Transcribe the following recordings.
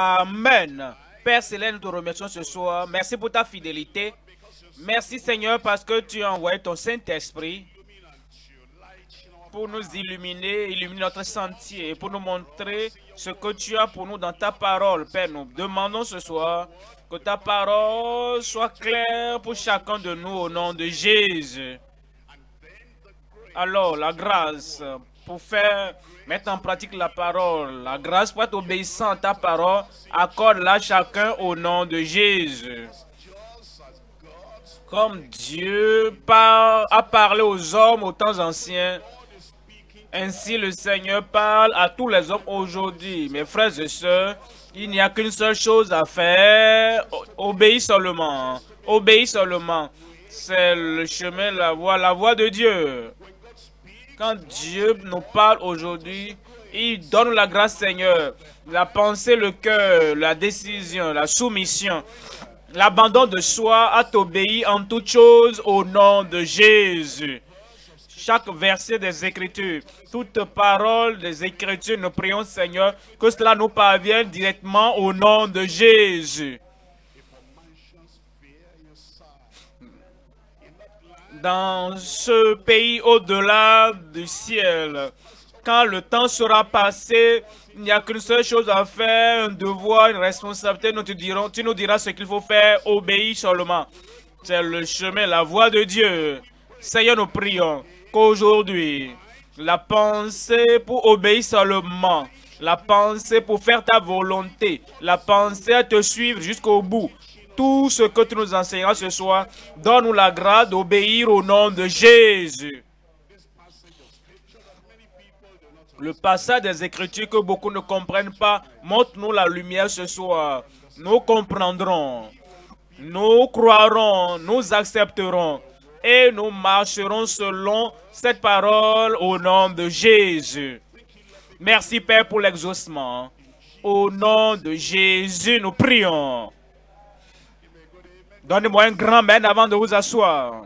Amen. Père Célène, nous te remercions ce soir. Merci pour ta fidélité. Merci Seigneur parce que tu as envoyé ton Saint-Esprit pour nous illuminer, illuminer notre sentier, pour nous montrer ce que tu as pour nous dans ta parole, Père. Nous demandons ce soir que ta parole soit claire pour chacun de nous au nom de Jésus. Alors, la grâce pour faire, mettre en pratique la parole. La grâce pour être obéissant à ta parole, accorde-la chacun au nom de Jésus. Comme Dieu a parlé aux hommes aux temps anciens, ainsi le Seigneur parle à tous les hommes aujourd'hui. Mes frères et sœurs, il n'y a qu'une seule chose à faire, obéis seulement, hein. obéis seulement. C'est le chemin, la voie, la voie de Dieu. Quand Dieu nous parle aujourd'hui, il donne la grâce, Seigneur. La pensée, le cœur, la décision, la soumission, l'abandon de soi à t'obéir en toutes choses au nom de Jésus. Chaque verset des Écritures, toute parole des Écritures, nous prions, Seigneur, que cela nous parvienne directement au nom de Jésus. dans ce pays au-delà du ciel. Quand le temps sera passé, il n'y a qu'une seule chose à faire, un devoir, une responsabilité. Nous te dirons, tu nous diras ce qu'il faut faire, obéis seulement. C'est le chemin, la voie de Dieu. Seigneur, nous prions qu'aujourd'hui, la pensée pour obéir seulement, la pensée pour faire ta volonté, la pensée à te suivre jusqu'au bout, tout ce que tu nous enseigneras ce soir. Donne-nous la grâce d'obéir au nom de Jésus. Le passage des Écritures que beaucoup ne comprennent pas, montre-nous la lumière ce soir. Nous comprendrons, nous croirons, nous accepterons et nous marcherons selon cette parole au nom de Jésus. Merci Père pour l'exaucement. Au nom de Jésus, nous prions. Donnez-moi un grand main avant de vous asseoir.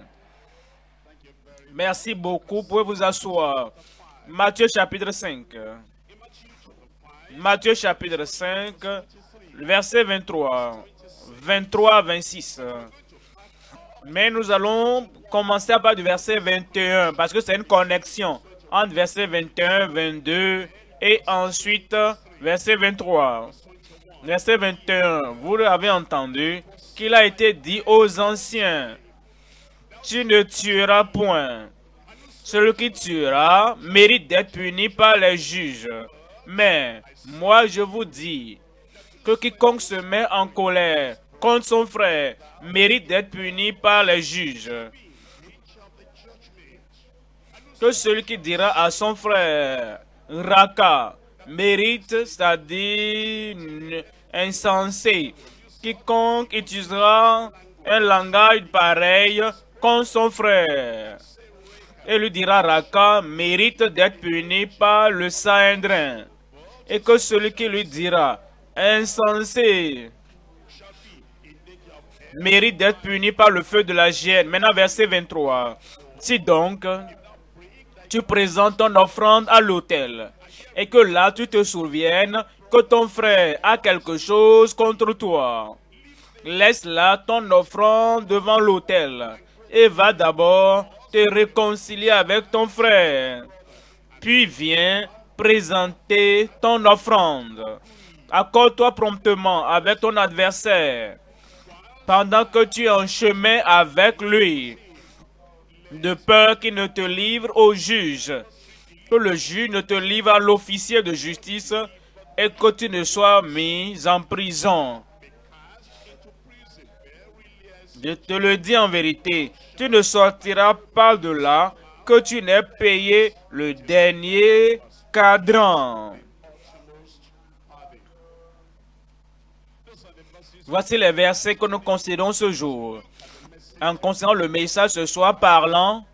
Merci beaucoup. pour pouvez vous asseoir. Matthieu chapitre 5. Matthieu chapitre 5, verset 23. 23 26. Mais nous allons commencer à partir du verset 21 parce que c'est une connexion entre verset 21, 22 et ensuite verset 23. Verset 21, vous l'avez entendu, qu'il a été dit aux anciens, tu ne tueras point. Celui qui tuera mérite d'être puni par les juges. Mais moi je vous dis que quiconque se met en colère contre son frère mérite d'être puni par les juges. Que celui qui dira à son frère, Raka, mérite, c'est-à-dire insensé, Quiconque utilisera un langage pareil contre son frère et lui dira Raka mérite d'être puni par le Saindrin. Et que celui qui lui dira insensé mérite d'être puni par le feu de la gêne. Maintenant, verset 23. Si donc tu présentes ton offrande à l'autel et que là tu te souviennes que ton frère a quelque chose contre toi, laisse là ton offrande devant l'autel et va d'abord te réconcilier avec ton frère. Puis viens présenter ton offrande. Accorde-toi promptement avec ton adversaire pendant que tu es en chemin avec lui, de peur qu'il ne te livre au juge, que le juge ne te livre à l'officier de justice que tu ne sois mis en prison. Je te le dis en vérité, tu ne sortiras pas de là que tu n'aies payé le dernier cadran. Voici les versets que nous considérons ce jour. En considérant le message ce soir parlant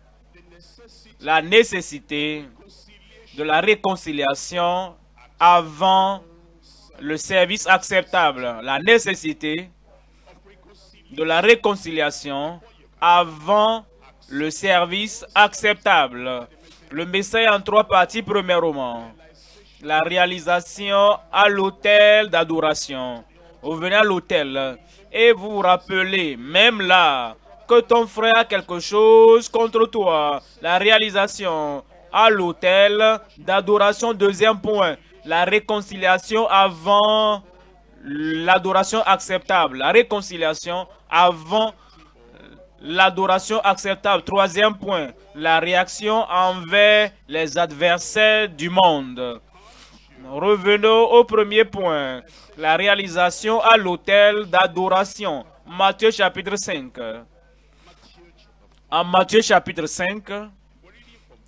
la nécessité de la réconciliation avant le service acceptable, la nécessité de la réconciliation avant le service acceptable. Le message en trois parties, premièrement. La réalisation à l'hôtel d'adoration. Vous venez à l'autel. Et vous vous rappelez, même là, que ton frère a quelque chose contre toi. La réalisation à l'hôtel d'adoration, deuxième point la réconciliation avant l'adoration acceptable. La réconciliation avant euh, l'adoration acceptable. Troisième point, la réaction envers les adversaires du monde. Revenons au premier point, la réalisation à l'autel d'adoration. Matthieu chapitre 5. En Matthieu chapitre 5,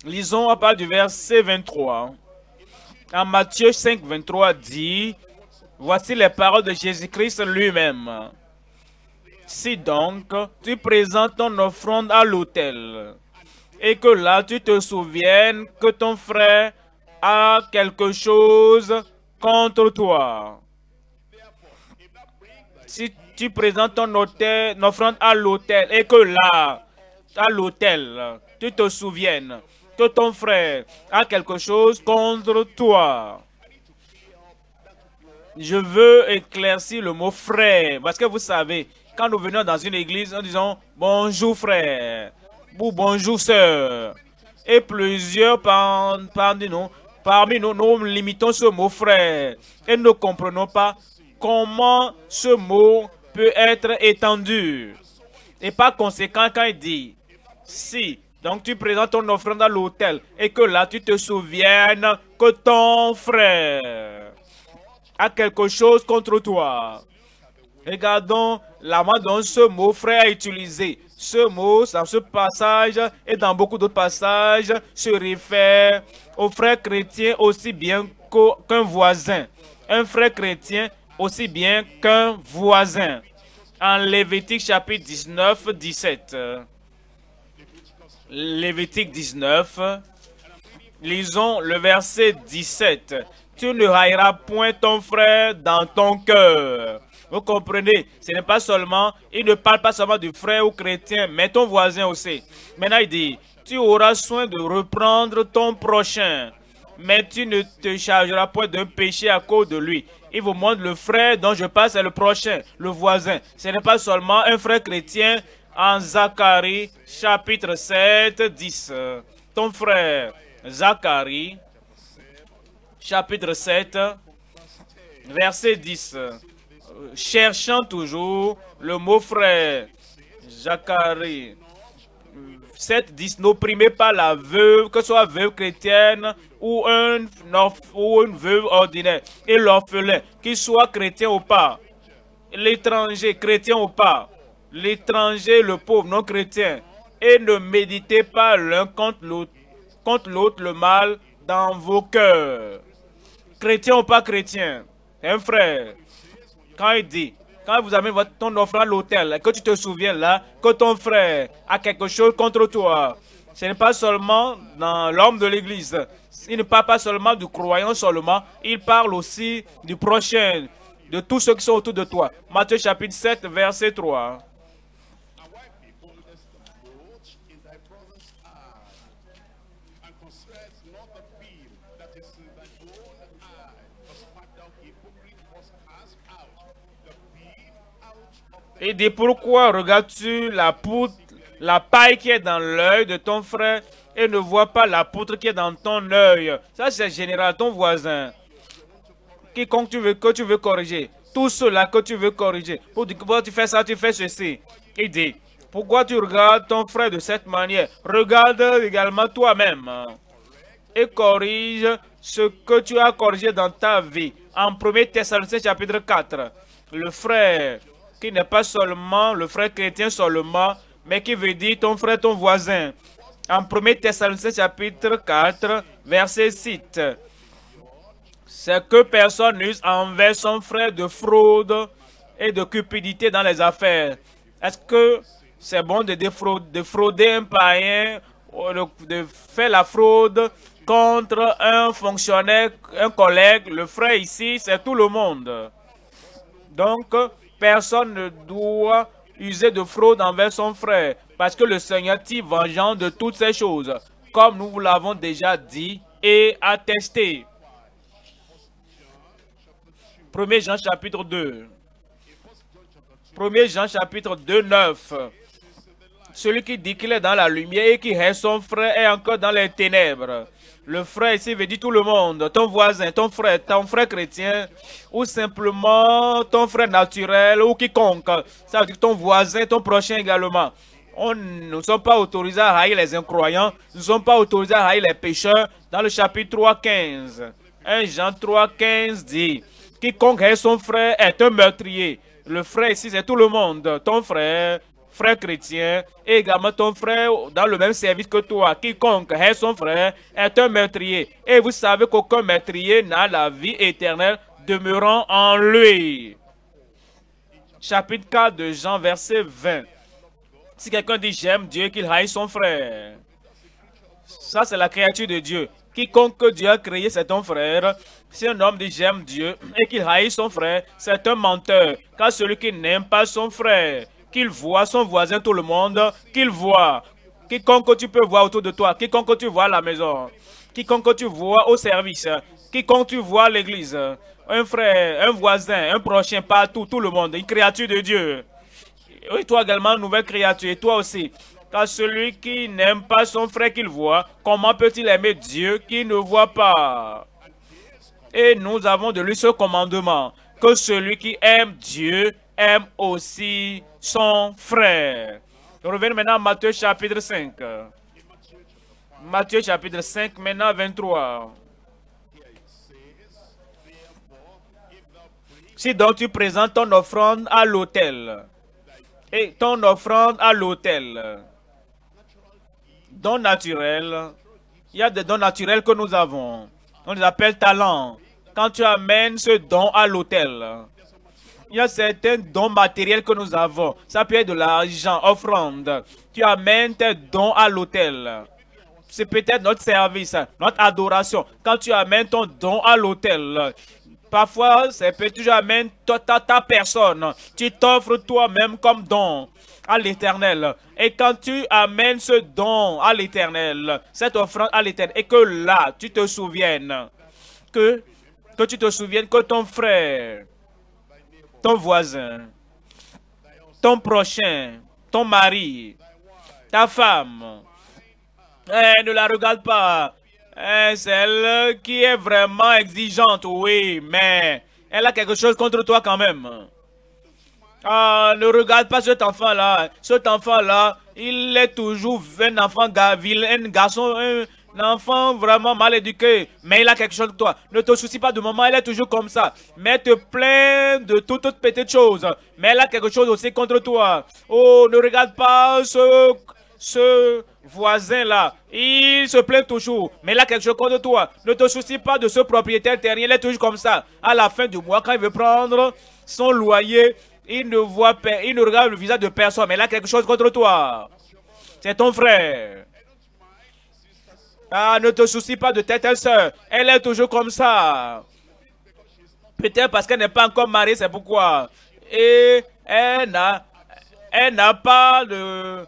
lisons à part du verset 23. En Matthieu 5, 23 dit, voici les paroles de Jésus-Christ lui-même. Si donc tu présentes ton offrande à l'autel, et que là tu te souviennes que ton frère a quelque chose contre toi. Si tu présentes ton offrande à l'autel et que là, à l'autel, tu te souviennes ton frère a quelque chose contre toi. Je veux éclaircir le mot frère, parce que vous savez, quand nous venons dans une église, nous disons bonjour frère ou bonjour sœur. Et plusieurs parmi par nous, parmi nous, nous limitons ce mot frère et ne comprenons pas comment ce mot peut être étendu. Et par conséquent, quand il dit, si donc tu présentes ton offrande à l'hôtel et que là tu te souviennes que ton frère a quelque chose contre toi. Regardons la main dont ce mot frère a utilisé. Ce mot, dans ce passage et dans beaucoup d'autres passages, se réfère au frère chrétien aussi bien qu'un voisin. Un frère chrétien aussi bien qu'un voisin. En Lévitique chapitre 19, 17. Lévitique 19. Lisons le verset 17. Tu ne haïras point ton frère dans ton cœur. Vous comprenez, ce n'est pas seulement, il ne parle pas seulement du frère ou chrétien, mais ton voisin aussi. Maintenant, il dit, tu auras soin de reprendre ton prochain, mais tu ne te chargeras point d'un péché à cause de lui. Il vous montre le frère dont je parle, c'est le prochain, le voisin. Ce n'est pas seulement un frère chrétien, en Zacharie chapitre 7, 10. Ton frère Zacharie chapitre 7, verset 10. Cherchant toujours le mot frère, Zacharie 7, 10. N'opprimez pas la veuve, que ce soit veuve chrétienne ou, ou une veuve ordinaire, et l'orphelin, qu'il soit chrétien ou pas, l'étranger chrétien ou pas, l'étranger, le pauvre non-chrétien, et ne méditez pas l'un contre l'autre le mal dans vos cœurs. Chrétien ou pas chrétien, un hein, frère, quand il dit, quand vous avez ton offrande à l'autel, que tu te souviens là, que ton frère a quelque chose contre toi, ce n'est pas seulement dans l'homme de l'Église. Il ne parle pas seulement du croyant seulement, il parle aussi du prochain, de tous ceux qui sont autour de toi. Matthieu chapitre 7, verset 3. et dit, pourquoi regardes-tu la poutre, la paille qui est dans l'œil de ton frère et ne vois pas la poutre qui est dans ton œil Ça, c'est général, ton voisin. Quiconque tu veux, que tu veux corriger. Tout cela que tu veux corriger. Pourquoi tu fais ça, tu fais ceci. Et dit, pourquoi tu regardes ton frère de cette manière Regarde également toi-même et corrige ce que tu as corrigé dans ta vie. En 1 Thessaloniciens chapitre 4, le frère qui n'est pas seulement le frère chrétien seulement, mais qui veut dire ton frère, ton voisin. En 1 Thessaloniciens chapitre 4, verset 6. C'est que personne n'use envers son frère de fraude et de cupidité dans les affaires. Est-ce que c'est bon de, frauder un païen, de faire la fraude contre un fonctionnaire, un collègue, le frère ici, c'est tout le monde. Donc, Personne ne doit user de fraude envers son frère, parce que le Seigneur tire vengeance de toutes ces choses, comme nous vous l'avons déjà dit et attesté. 1 Jean chapitre 2. 1 Jean chapitre 2, 9. Celui qui dit qu'il est dans la lumière et qui est son frère est encore dans les ténèbres. Le frère ici veut dire tout le monde, ton voisin, ton frère, ton frère chrétien, ou simplement ton frère naturel, ou quiconque. Ça veut dire ton voisin, ton prochain également. On, nous ne sommes pas autorisés à haïr les incroyants, nous ne sommes pas autorisés à haïr les pécheurs. Dans le chapitre 3.15. 1 Jean 3.15 dit, quiconque est son frère est un meurtrier. Le frère ici, c'est tout le monde, ton frère, frère chrétien et également ton frère dans le même service que toi. Quiconque hait son frère est un meurtrier. Et vous savez qu'aucun meurtrier n'a la vie éternelle demeurant en lui. Chapitre 4 de Jean, verset 20. Si quelqu'un dit j'aime Dieu, qu'il haït son frère. Ça, c'est la créature de Dieu. Quiconque Dieu a créé, c'est ton frère. Si un homme dit j'aime Dieu et qu'il haït son frère, c'est un menteur, car celui qui n'aime pas son frère qu'il voit son voisin, tout le monde, qu'il voit quiconque tu peux voir autour de toi, quiconque tu vois à la maison, quiconque tu vois au service, quiconque tu vois l'église, un frère, un voisin, un prochain, partout, tout le monde, une créature de Dieu. Et toi également, nouvelle créature, et toi aussi. Car celui qui n'aime pas son frère qu'il voit, comment peut-il aimer Dieu qui ne voit pas Et nous avons de lui ce commandement, que celui qui aime Dieu aime aussi son frère. je reviens maintenant à Matthieu chapitre 5. Matthieu chapitre 5, maintenant 23. Si donc tu présentes ton offrande à l'autel, et ton offrande à l'autel, don naturel, il y a des dons naturels que nous avons. On les appelle talents. Quand tu amènes ce don à l'autel, il y a certains dons matériels que nous avons. Ça peut être de l'argent, offrande. Tu amènes tes dons à l'hôtel. C'est peut-être notre service, notre adoration. Quand tu amènes ton don à l'hôtel, parfois, c'est peut tu amènes ta, ta, personne. Tu t'offres toi-même comme don à l'éternel. Et quand tu amènes ce don à l'éternel, cette offrande à l'éternel, et que là, tu te souviennes que, que tu te souviennes que ton frère ton voisin, ton prochain, ton mari, ta femme. Eh, ne la regarde pas. Eh, elle qui est vraiment exigeante, oui, mais elle a quelque chose contre toi quand même. Ah, ne regarde pas cet enfant-là. Cet enfant-là, il est toujours un enfant, un garçon, L'enfant vraiment mal éduqué, mais il a quelque chose de toi. Ne te soucie pas de moment, il est toujours comme ça. Mais te plains de toutes petites choses, Mais il a quelque chose aussi contre toi. Oh, ne regarde pas ce, ce voisin-là. Il se plaint toujours, mais il a quelque chose contre toi. Ne te soucie pas de ce propriétaire terrien, il est toujours comme ça. À la fin du mois, quand il veut prendre son loyer, il ne voit pas, il ne regarde le visage de personne, mais il a quelque chose contre toi. C'est ton frère. Ah, ne te soucie pas de ta telle hein, sœur. Elle est toujours comme ça. Peut-être parce qu'elle n'est pas encore mariée, c'est pourquoi. Et elle n'a, elle n'a pas de,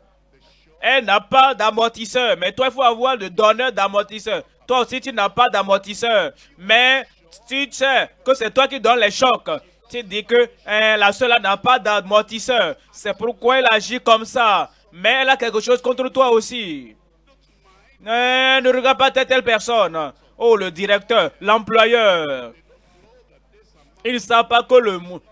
elle n'a pas d'amortisseur. Mais toi, il faut avoir le donneur d'amortisseur. Toi aussi, tu n'as pas d'amortisseur. Mais tu sais que c'est toi qui donnes les chocs. Tu dis que elle hein, la soeur n'a pas d'amortisseur. C'est pourquoi elle agit comme ça. Mais elle a quelque chose contre toi aussi ne regarde pas telle, personne. Oh, le directeur, l'employeur. Il ne sait pas que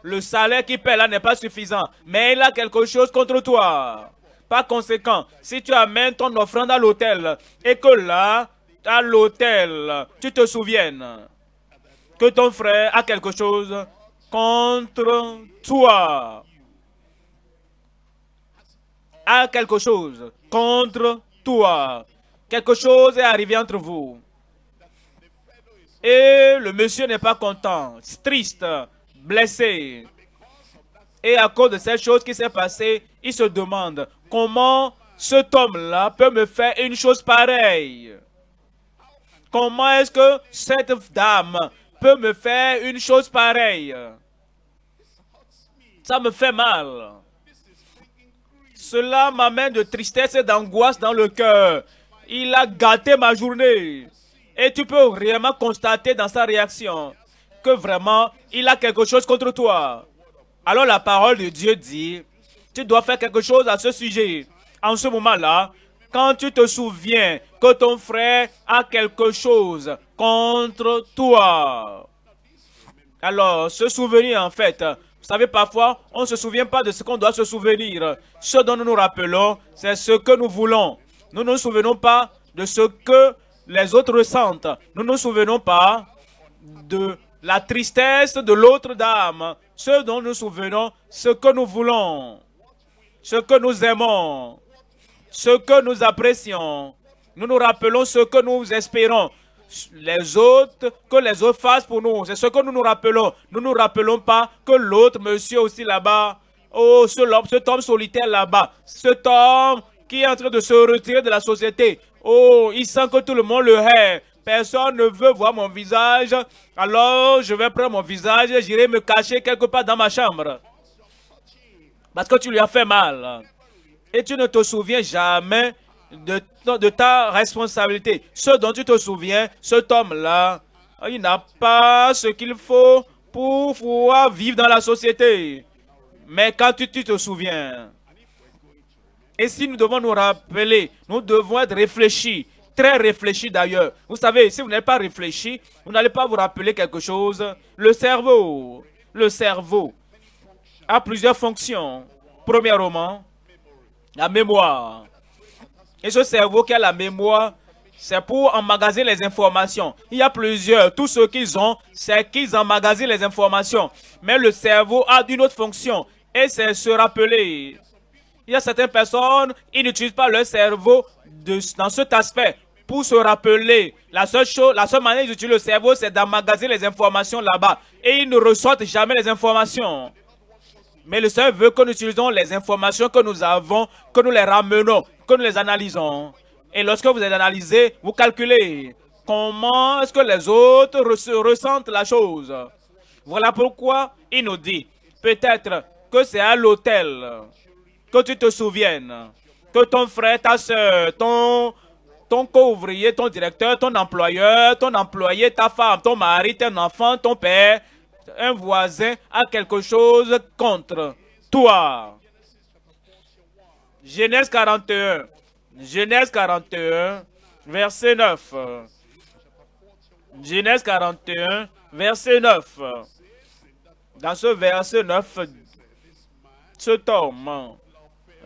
le, salaire qu'il paie là n'est pas suffisant. Mais il a quelque chose contre toi. Par conséquent, si tu amènes ton offrande à l'hôtel. »« et que là, à l'hôtel, tu te souviennes que ton frère a quelque chose contre toi. A quelque chose contre toi. Quelque chose est arrivé entre vous. Et le monsieur n'est pas content, triste, blessé. Et à cause de cette chose qui s'est passée, il se demande comment cet homme-là peut me faire une chose pareille. Comment est-ce que cette dame peut me faire une chose pareille Ça me fait mal. Cela m'amène de tristesse et d'angoisse dans le cœur. Il a gâté ma journée. Et tu peux vraiment constater dans sa réaction que vraiment, il a quelque chose contre toi. Alors la parole de Dieu dit, tu dois faire quelque chose à ce sujet. En ce moment-là, quand tu te souviens que ton frère a quelque chose contre toi. Alors, se souvenir en fait, vous savez, parfois, on ne se souvient pas de ce qu'on doit se souvenir. Ce dont nous nous rappelons, c'est ce que nous voulons. Nous ne nous souvenons pas de ce que les autres ressentent. Nous ne nous souvenons pas de la tristesse de l'autre dame. Ce dont nous souvenons, ce que nous voulons, ce que nous aimons, ce que nous apprécions. Nous nous rappelons ce que nous espérons. Les autres, que les autres fassent pour nous. C'est ce que nous nous rappelons. Nous ne nous rappelons pas que l'autre monsieur aussi là-bas, oh, ce, cet homme solitaire là-bas, cet homme qui est en train de se retirer de la société. Oh, il sent que tout le monde le hait. Personne ne veut voir mon visage. Alors, je vais prendre mon visage et j'irai me cacher quelque part dans ma chambre. Parce que tu lui as fait mal. Et tu ne te souviens jamais de, ta responsabilité. Ce dont tu te souviens, cet homme-là, il n'a pas ce qu'il faut pour pouvoir vivre dans la société. Mais quand tu te souviens, et si nous devons nous rappeler, nous devons être réfléchis, très réfléchis d'ailleurs. Vous savez, si vous n'êtes pas réfléchi, vous n'allez pas vous rappeler quelque chose. Le cerveau, le cerveau a plusieurs fonctions. Premièrement, la mémoire. Et ce cerveau qui a la mémoire, c'est pour emmagasiner les informations. Il y a plusieurs. Tout ce qu'ils ont, c'est qu'ils emmagasinent les informations. Mais le cerveau a une autre fonction. Et c'est se rappeler il y a certaines personnes, ils n'utilisent pas leur cerveau dans cet aspect pour se rappeler. La seule chose, la seule manière utilisent le cerveau, c'est d'emmagasiner les informations là-bas. Et ils ne ressortent jamais les informations. Mais le Seigneur veut que nous utilisons les informations que nous avons, que nous les ramenons, que nous les analysons. Et lorsque vous les analysez, vous calculez comment est-ce que les autres ressentent la chose. Voilà pourquoi il nous dit, peut-être que c'est à l'hôtel que tu te souviennes que ton frère, ta soeur, ton, ton co-ouvrier, ton directeur, ton employeur, ton employé, ta femme, ton mari, ton enfant, ton père, un voisin a quelque chose contre toi. Genèse 41, Genèse 41, verset 9. Genèse 41, verset 9. Dans ce verset 9, cet homme,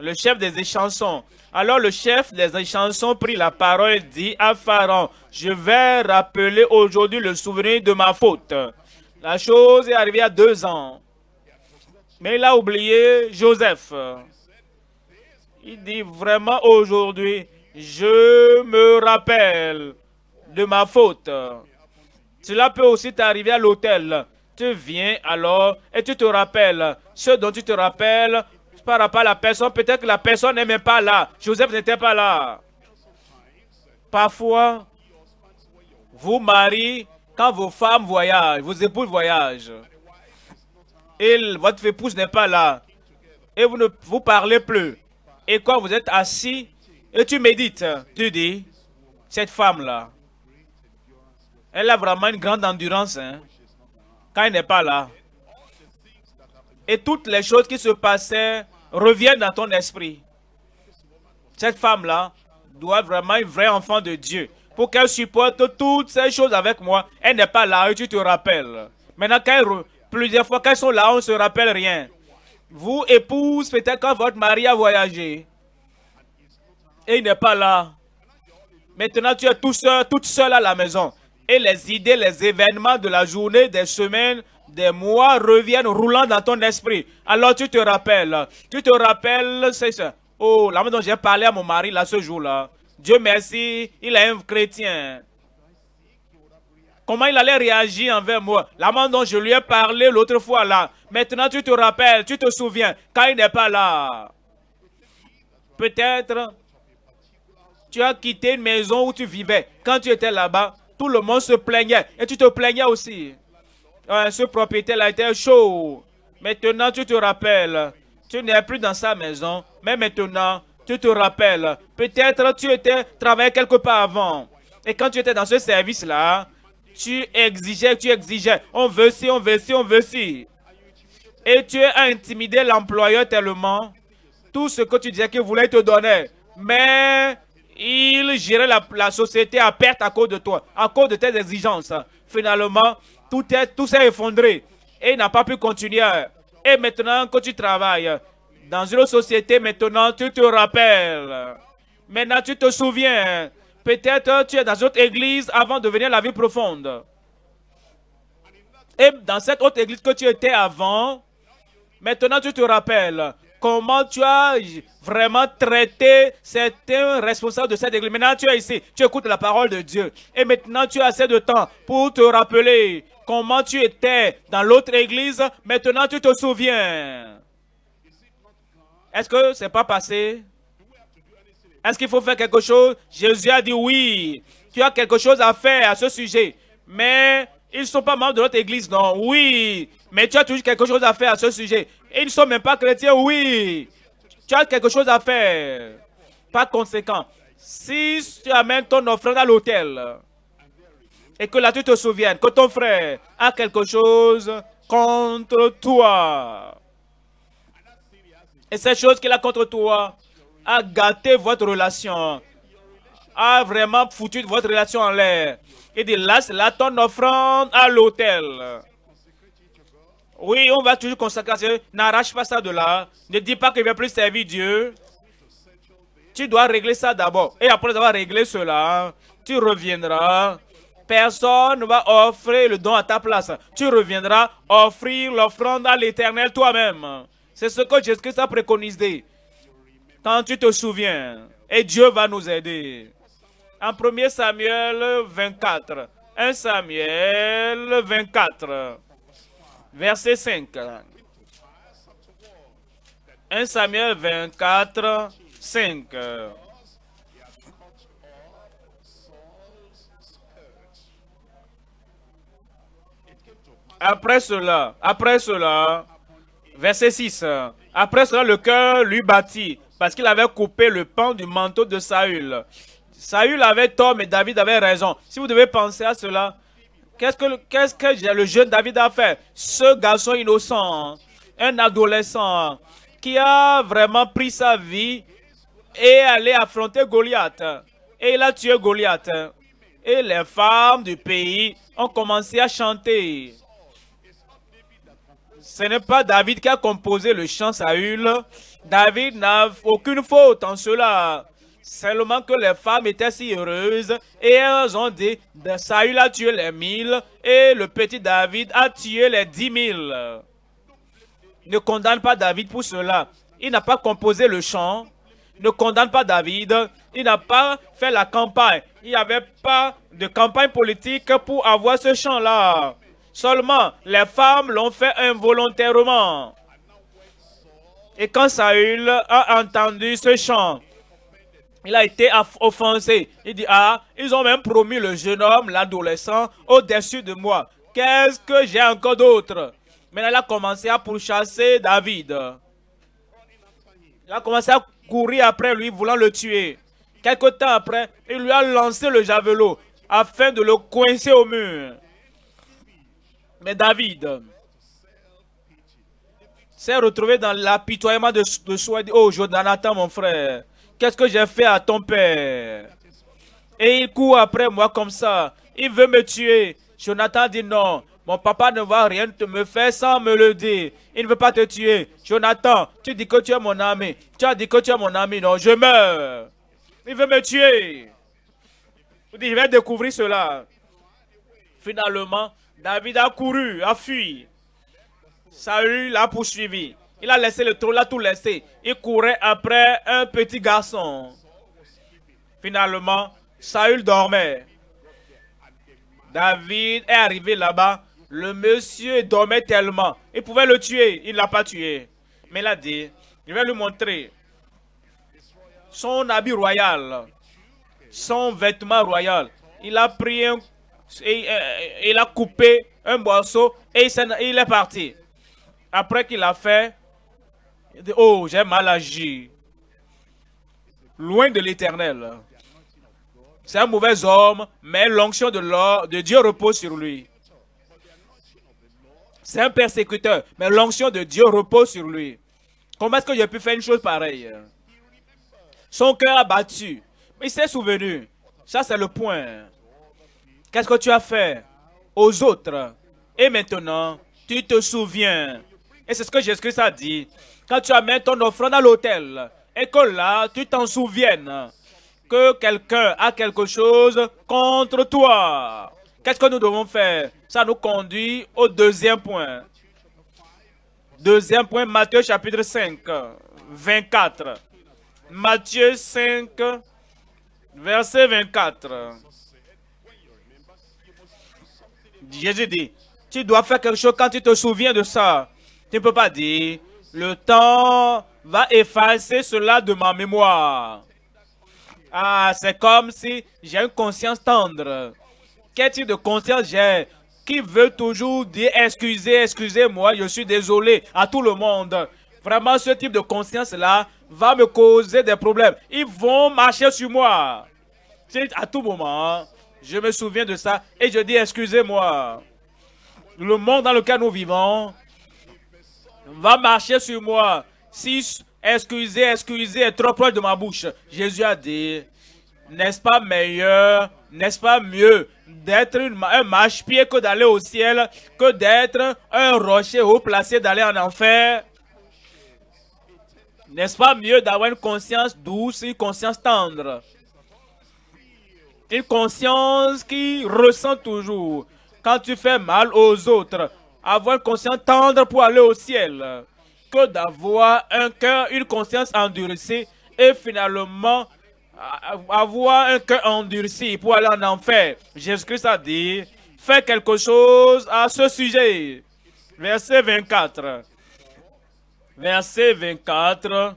le chef des échansons. Alors le chef des échansons prit la parole, dit à Pharaon, je vais rappeler aujourd'hui le souvenir de ma faute. La chose est arrivée à deux ans. Mais il a oublié Joseph. Il dit vraiment aujourd'hui, je me rappelle de ma faute. Cela peut aussi t'arriver à l'hôtel. Tu viens alors et tu te rappelles. Ce dont tu te rappelles, par rapport à la personne. Peut-être que la personne n'est même pas là. Joseph n'était pas là. Parfois, vous, mariez. quand vos femmes voyagent, vos épouses voyagent, et votre épouse n'est pas là, et vous ne vous parlez plus, et quand vous êtes assis, et tu médites, tu dis, cette femme-là, elle a vraiment une grande endurance hein, quand elle n'est pas là. Et toutes les choses qui se passaient revienne dans ton esprit. Cette femme-là doit vraiment être un vrai enfant de Dieu. Pour qu'elle supporte toutes ces choses avec moi, elle n'est pas là et tu te rappelles. Maintenant, plusieurs fois qu'elles sont là, on ne se rappelle rien. Vous, épouse, peut-être quand votre mari a voyagé et il n'est pas là. Maintenant, tu es tout seul, toute seule à la maison. Et les idées, les événements de la journée, des semaines, des mois reviennent roulant dans ton esprit. Alors tu te rappelles, tu te rappelles, c'est ça. Oh, la dont j'ai parlé à mon mari là ce jour-là. Dieu merci, il est un chrétien. Comment il allait réagir envers moi. La dont je lui ai parlé l'autre fois là. Maintenant tu te rappelles, tu te souviens, quand il n'est pas là. Peut-être tu as quitté une maison où tu vivais. Quand tu étais là-bas, tout le monde se plaignait. Et tu te plaignais aussi. Euh, ce propriétaire-là était chaud. Maintenant, tu te rappelles, tu n'es plus dans sa maison, mais maintenant, tu te rappelles. Peut-être tu étais travaillé quelque part avant. Et quand tu étais dans ce service-là, tu exigeais, tu exigeais. On veut ci, on veut ci, on veut ci. Et tu as intimidé l'employeur tellement. Tout ce que tu disais qu'il voulait te donner. Mais il gérait la, la société à perte à cause de toi, à cause de tes exigences. Finalement, tout s'est tout effondré et il n'a pas pu continuer. Et maintenant que tu travailles dans une société, maintenant tu te rappelles. Maintenant tu te souviens. Peut-être tu es dans une autre église avant de venir la vie profonde. Et dans cette autre église que tu étais avant, maintenant tu te rappelles comment tu as vraiment traité certains responsables de cette église. Maintenant, tu es ici, tu écoutes la parole de Dieu. Et maintenant, tu as assez de temps pour te rappeler comment tu étais dans l'autre église, maintenant tu te souviens. Est-ce que ce n'est pas passé? Est-ce qu'il faut faire quelque chose? Jésus a dit oui. Tu as quelque chose à faire à ce sujet. Mais ils ne sont pas membres de notre église, non. Oui. Mais tu as toujours quelque chose à faire à ce sujet. Ils ne sont même pas chrétiens, oui. Tu as quelque chose à faire. Par conséquent, si tu amènes ton offrande à l'hôtel, et que là tu te souviennes que ton frère a quelque chose contre toi. Et cette chose qu'il a contre toi a gâté votre relation, a vraiment foutu votre relation en l'air. Il dit, là, la ton offrande à l'autel. Oui, on va toujours consacrer. N'arrache pas ça de là. Ne dis pas qu'il ne veut plus servir Dieu. Tu dois régler ça d'abord. Et après avoir réglé cela, tu reviendras personne ne va offrir le don à ta place. Tu reviendras offrir l'offrande à l'Éternel toi-même. C'est ce que Jésus-Christ a préconisé. Quand tu te souviens, et Dieu va nous aider. En 1 Samuel 24, 1 Samuel 24, verset 5. 1 Samuel 24, 5. Après cela, après cela, verset 6, après cela, le cœur lui battit parce qu'il avait coupé le pan du manteau de Saül. Saül avait tort, mais David avait raison. Si vous devez penser à cela, qu'est-ce que, qu'est-ce que le jeune David a fait Ce garçon innocent, un adolescent, qui a vraiment pris sa vie et allait affronter Goliath. Et il a tué Goliath. Et les femmes du pays ont commencé à chanter. Ce n'est pas David qui a composé le chant Saül. David n'a aucune faute en cela. Seulement que les femmes étaient si heureuses et elles ont dit Saül a tué les mille et le petit David a tué les dix mille. Ne condamne pas David pour cela. Il n'a pas composé le chant. Ne condamne pas David. Il n'a pas fait la campagne. Il n'y avait pas de campagne politique pour avoir ce chant-là. Seulement, les femmes l'ont fait involontairement. Et quand Saül a entendu ce chant, il a été offensé. Il dit, ah, ils ont même promis le jeune homme, l'adolescent, au-dessus de moi. Qu'est-ce que j'ai encore d'autre Maintenant, il a commencé à pourchasser David. Il a commencé à courir après lui, voulant le tuer. Quelque temps après, il lui a lancé le javelot afin de le coincer au mur. Mais David s'est retrouvé dans l'apitoyement de, de soi. Oh, Jonathan, mon frère, qu'est-ce que j'ai fait à ton père Et il court après moi comme ça. Il veut me tuer. Jonathan dit non. Mon papa ne va rien te me faire sans me le dire. Il ne veut pas te tuer. Jonathan, tu dis que tu es mon ami. Tu as dit que tu es mon ami. Non, je meurs. Il veut me tuer. Il dit, je vais découvrir cela. Finalement, David a couru, a fui. Saül l'a poursuivi. Il a laissé le trône, l'a tout laissé. Il courait après un petit garçon. Finalement, Saül dormait. David est arrivé là-bas. Le monsieur dormait tellement. Il pouvait le tuer. Il ne l'a pas tué. Mais il a dit, je vais lui montrer son habit royal, son vêtement royal. Il a pris un euh, euh, il a coupé un boisseau et il est parti. Après qu'il a fait, il dit, oh, j'ai mal agi. Loin de l'éternel. C'est un mauvais homme, mais l'onction de, de Dieu repose sur lui. C'est un persécuteur, mais l'onction de Dieu repose sur lui. Comment est-ce que j'ai pu faire une chose pareille? Son cœur a battu. Il s'est souvenu. Ça, c'est le point. Qu'est-ce que tu as fait aux autres Et maintenant, tu te souviens. Et c'est ce que Jésus-Christ a dit. Quand tu amènes ton offrande à l'autel et que là, tu t'en souviennes que quelqu'un a quelque chose contre toi. Qu'est-ce que nous devons faire Ça nous conduit au deuxième point. Deuxième point, Matthieu chapitre 5, 24. Matthieu 5, verset 24. Jésus dit, tu dois faire quelque chose quand tu te souviens de ça. Tu ne peux pas dire, le temps va effacer cela de ma mémoire. Ah, c'est comme si j'ai une conscience tendre. Quel type de conscience j'ai qui veut toujours dire excusez, excusez-moi, je suis désolé à tout le monde. Vraiment, ce type de conscience-là va me causer des problèmes. Ils vont marcher sur moi. C'est à tout moment je me souviens de ça et je dis, excusez-moi, le monde dans lequel nous vivons va marcher sur moi. Si excusez, excusez est trop proche de ma bouche, Jésus a dit, n'est-ce pas meilleur, n'est-ce pas mieux d'être un mâche pied que d'aller au ciel, que d'être un rocher haut placé d'aller en enfer N'est-ce pas mieux d'avoir une conscience douce, une conscience tendre une conscience qui ressent toujours quand tu fais mal aux autres. Avoir une conscience tendre pour aller au ciel. Que d'avoir un cœur, une conscience endurcie et finalement euh, avoir un cœur endurci pour aller en enfer. Jésus-Christ a dit, fais quelque chose à ce sujet. Verset 24. Verset 24.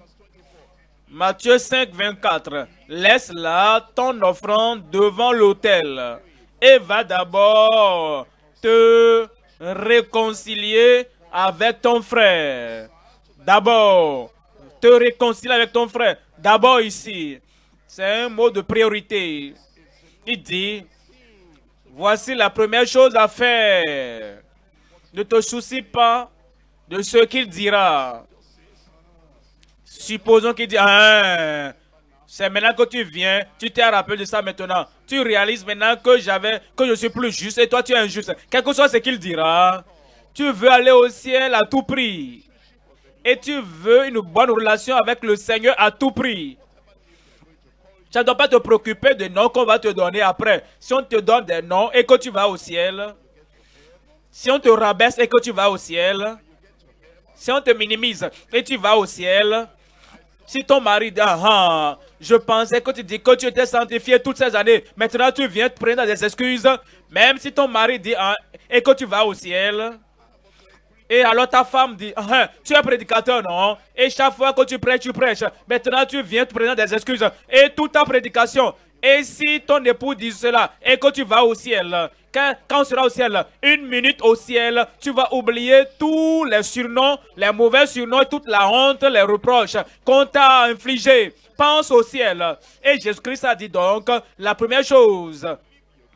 Matthieu 5, 24. Laisse là ton offrande devant l'autel et va d'abord te réconcilier avec ton frère. D'abord, te réconcilier avec ton frère. D'abord ici, c'est un mot de priorité. Il dit, voici la première chose à faire. Ne te soucie pas de ce qu'il dira. Supposons qu'il dit, hein, c'est maintenant que tu viens, tu t'es rappelé de ça maintenant. Tu réalises maintenant que j'avais, que je suis plus juste et toi tu es injuste. Quel que soit ce qu'il dira, tu veux aller au ciel à tout prix. Et tu veux une bonne relation avec le Seigneur à tout prix. Tu ne dois pas te préoccuper des noms qu'on va te donner après. Si on te donne des noms et que tu vas au ciel, si on te rabaisse et que tu vas au ciel, si on te minimise et tu vas au ciel, si ton mari dit, ah, ah, je pensais que tu dis que tu étais sanctifié toutes ces années, maintenant tu viens te prendre des excuses, même si ton mari dit, ah, et que tu vas au ciel. Et alors ta femme dit, ah, ah tu es prédicateur, non Et chaque fois que tu prêches, tu prêches. Maintenant tu viens te prendre des excuses. Et toute ta prédication. Et si ton époux dit cela, et que tu vas au ciel, quand, on sera au ciel, une minute au ciel, tu vas oublier tous les surnoms, les mauvais surnoms, toute la honte, les reproches qu'on t'a infligés. Pense au ciel. Et Jésus-Christ a dit donc la première chose.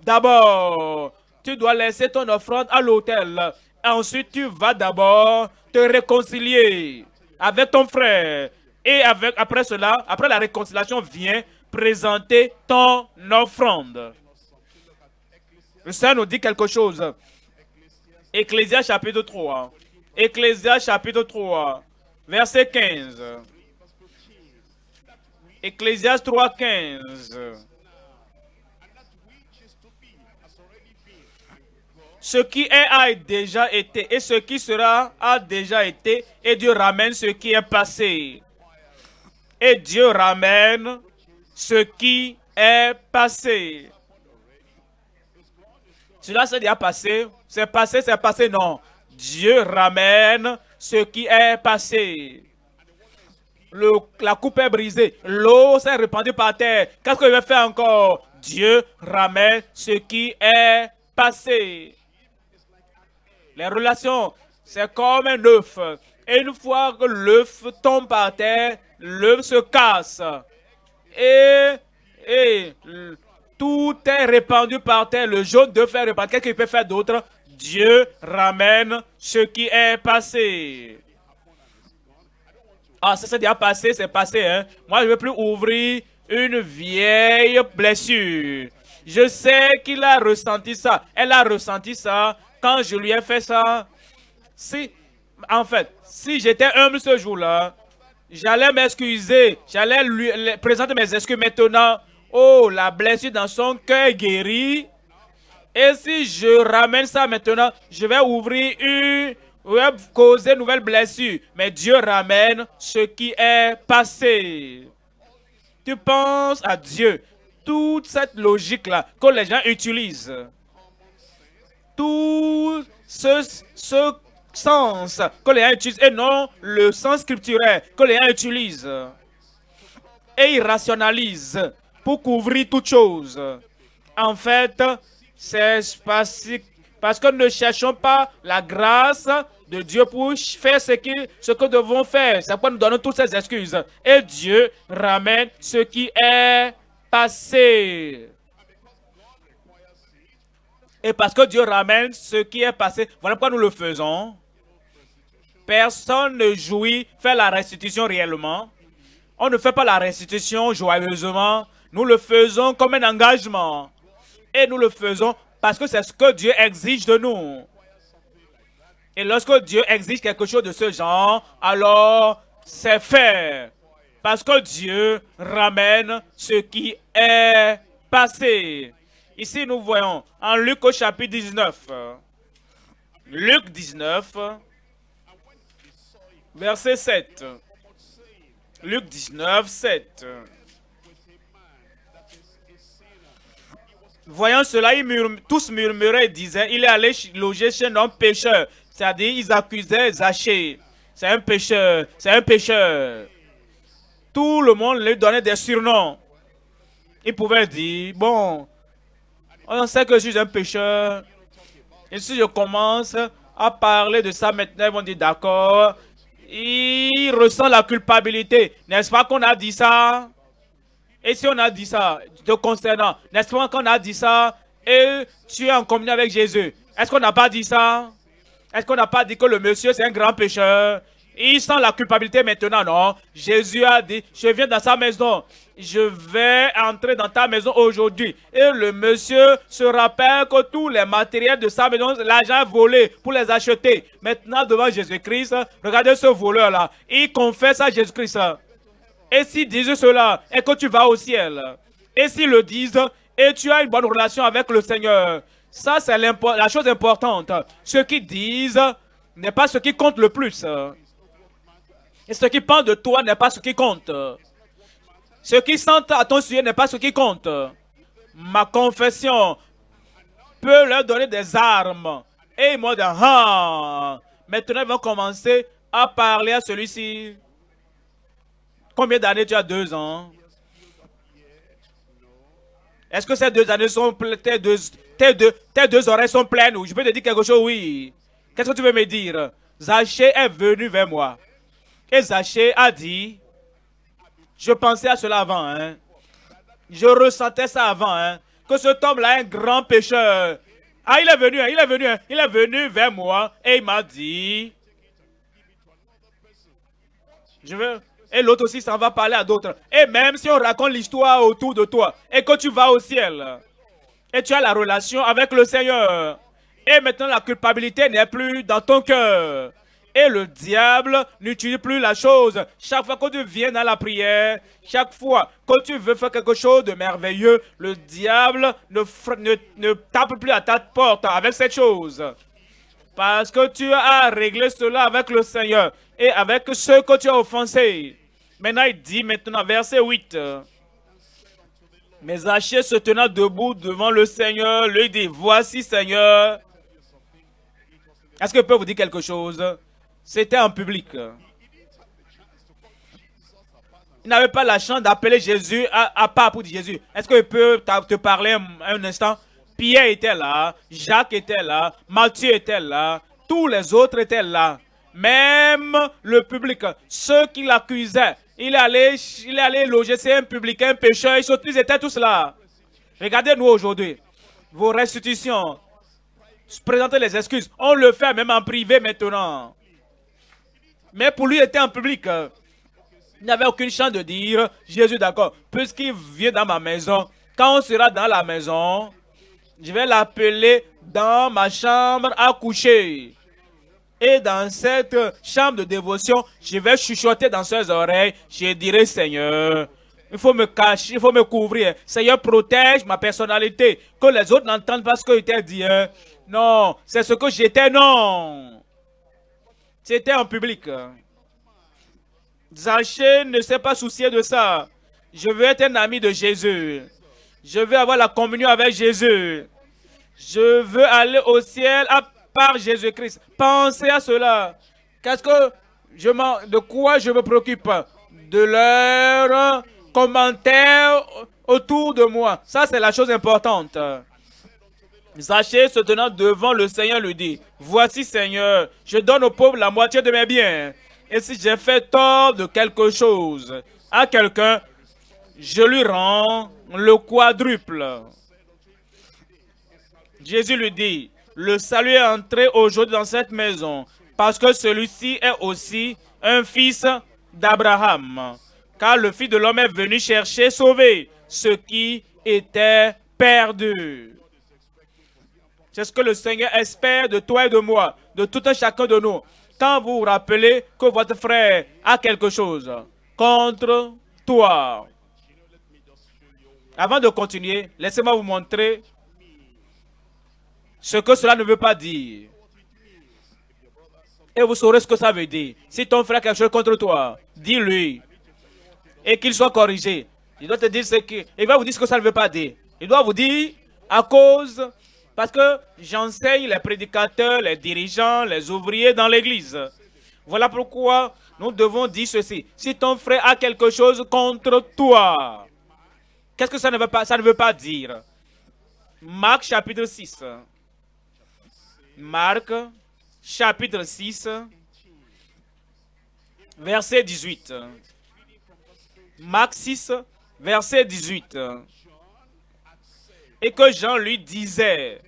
D'abord, tu dois laisser ton offrande à l'autel. Ensuite, tu vas d'abord te réconcilier avec ton frère. Et avec, après cela, après la réconciliation viens présenter ton offrande. Ça nous dit quelque chose. Ecclésia chapitre 3. Ecclésia chapitre 3, verset 15. Ecclésias 3, 15. Ce qui est a déjà été et ce qui sera a déjà été et Dieu ramène ce qui est passé. Et Dieu ramène ce qui est passé. Cela s'est déjà passé. C'est passé, c'est passé. Non. Dieu ramène ce qui est passé. Le, la coupe est brisée. L'eau s'est répandue par terre. Qu'est-ce que je vais faire encore? Dieu ramène ce qui est passé. Les relations, c'est comme un œuf. Et une fois que l'œuf tombe par terre, l'œuf se casse. Et, et tout est répandu par terre. Le jaune de fer répandu. Qu'est-ce qu'il peut faire d'autre Dieu ramène ce qui est passé. Ah, ça c'est déjà passé, c'est passé. Hein? Moi, je ne veux plus ouvrir une vieille blessure. Je sais qu'il a ressenti ça. Elle a ressenti ça quand je lui ai fait ça. Si, en fait, si j'étais humble ce jour-là, j'allais m'excuser, j'allais lui présenter mes excuses maintenant. Oh, la blessure dans son cœur guérie. Et si je ramène ça maintenant, je vais ouvrir une, je causer une nouvelle blessure. Mais Dieu ramène ce qui est passé. Tu penses à Dieu. Toute cette logique-là que les gens utilisent. Tout ce, ce sens que les gens utilisent et non le sens scripturaire que les gens utilisent. Et ils rationalisent pour couvrir toute chose. En fait, c'est parce que nous ne cherchons pas la grâce de Dieu pour faire ce, que, ce que nous devons faire. C'est pourquoi nous donnons toutes ces excuses. Et Dieu ramène ce qui est passé. Et parce que Dieu ramène ce qui est passé, voilà pourquoi nous le faisons. Personne ne jouit, fait la restitution réellement. On ne fait pas la restitution joyeusement, nous le faisons comme un engagement. Et nous le faisons parce que c'est ce que Dieu exige de nous. Et lorsque Dieu exige quelque chose de ce genre, alors c'est fait. Parce que Dieu ramène ce qui est passé. Ici, nous voyons en Luc au chapitre 19. Luc 19, verset 7. Luc 19, 7. Voyant cela, ils tous murmuraient et disaient, il est allé loger chez un pêcheur. C'est-à-dire, ils accusaient Zachée. C'est un pêcheur, c'est un pêcheur. Tout le monde lui donnait des surnoms. Ils pouvaient dire, bon, on sait que je suis un pêcheur. Et si je commence à parler de ça maintenant, ils vont dire, d'accord, il ressent la culpabilité. N'est-ce pas qu'on a dit ça et si on a dit ça, te concernant, n'est-ce pas qu'on a dit ça et tu es en communion avec Jésus Est-ce qu'on n'a pas dit ça Est-ce qu'on n'a pas dit que le monsieur c'est un grand pécheur Il sent la culpabilité maintenant, non Jésus a dit, je viens dans sa maison, je vais entrer dans ta maison aujourd'hui. Et le monsieur se rappelle que tous les matériels de sa maison, l'argent volé pour les acheter. Maintenant devant Jésus-Christ, regardez ce voleur-là, il confesse à Jésus-Christ. Et s'ils disent cela, et que tu vas au ciel. Et s'ils le disent, et tu as une bonne relation avec le Seigneur. Ça, c'est la chose importante. Ce qu'ils disent n'est pas ce qui compte le plus. Et ce qui pense de toi n'est pas ce qui compte. Ce qui sentent à ton sujet n'est pas ce qui compte. Ma confession peut leur donner des armes. Et moi, ah, ah, ah. maintenant ils vont commencer à parler à celui-ci. Combien d'années tu as deux ans Est-ce que ces deux années sont tes deux, tes, deux, oreilles sont pleines ou je peux te dire quelque chose Oui. Qu'est-ce que tu veux me dire Zaché est venu vers moi. Et Zaché a dit, je pensais à cela avant, hein. Je ressentais ça avant, hein, Que ce homme-là est un grand pécheur. Ah, il est venu, hein, il est venu, il est venu vers moi et il m'a dit, je veux, et l'autre aussi s'en va parler à d'autres. Et même si on raconte l'histoire autour de toi, et que tu vas au ciel, et tu as la relation avec le Seigneur, et maintenant la culpabilité n'est plus dans ton cœur. Et le diable n'utilise plus la chose. Chaque fois que tu viens à la prière, chaque fois que tu veux faire quelque chose de merveilleux, le diable ne, ne tape plus à ta porte avec cette chose. Parce que tu as réglé cela avec le Seigneur et avec ceux que tu as offensés. Maintenant, il dit, maintenant, verset 8. Euh, Mais Zaché se tenant debout devant le Seigneur, lui dit, voici Seigneur. Est-ce que peut vous dire quelque chose C'était en public. Il n'avait pas la chance d'appeler Jésus à, à, part pour dire Jésus. Est-ce que je te parler un instant Pierre était là, Jacques était là, Matthieu était là, tous les autres étaient là. Même le public, ceux qui l'accusaient, il est allé, il est loger, c'est un public un pécheur, ils, sont, étaient tous là. Regardez-nous aujourd'hui. Vos restitutions, Présentez les excuses. On le fait même en privé maintenant. Mais pour lui, il était en public. Hein. Il n'avait aucune chance de dire, Jésus, d'accord, puisqu'il vient dans ma maison, quand on sera dans la maison, je vais l'appeler dans ma chambre à coucher. Et dans cette chambre de dévotion, je vais chuchoter dans ses oreilles. Je dirai, Seigneur, il faut me cacher, il faut me couvrir. Seigneur, protège ma personnalité. Que les autres n'entendent pas ce que je t'ai dit. Hein. Non, c'est ce que j'étais, non. C'était en public. Zaché ne s'est pas soucié de ça. Je veux être un ami de Jésus. Je veux avoir la communion avec Jésus. Je veux aller au ciel à par Jésus-Christ. Pensez à cela. Qu'est-ce que je de quoi je me préoccupe De leurs commentaires autour de moi. Ça, c'est la chose importante. Sachez, se tenant devant le Seigneur, lui dit, Voici Seigneur, je donne aux pauvres la moitié de mes biens. Et si j'ai fait tort de quelque chose à quelqu'un, je lui rends le quadruple. Jésus lui dit, le salut est entré aujourd'hui dans cette maison parce que celui-ci est aussi un fils d'Abraham. Car le Fils de l'homme est venu chercher, sauver ce qui était perdu. C'est ce que le Seigneur espère de toi et de moi, de tout un chacun de nous. Quand vous vous rappelez que votre frère a quelque chose contre toi. Avant de continuer, laissez-moi vous montrer ce que cela ne veut pas dire. Et vous saurez ce que ça veut dire. Si ton frère a quelque chose contre toi, dis-lui. Et qu'il soit corrigé. Il doit te dire ce que... Il va vous dire ce que ça ne veut pas dire. Il doit vous dire à cause... Parce que j'enseigne les prédicateurs, les dirigeants, les ouvriers dans l'église. Voilà pourquoi nous devons dire ceci. Si ton frère a quelque chose contre toi, qu'est-ce que ça ne veut pas, ça ne veut pas dire Marc chapitre 6. Marc chapitre 6, verset 18. Marc 6, verset 18. Et que Jean lui disait,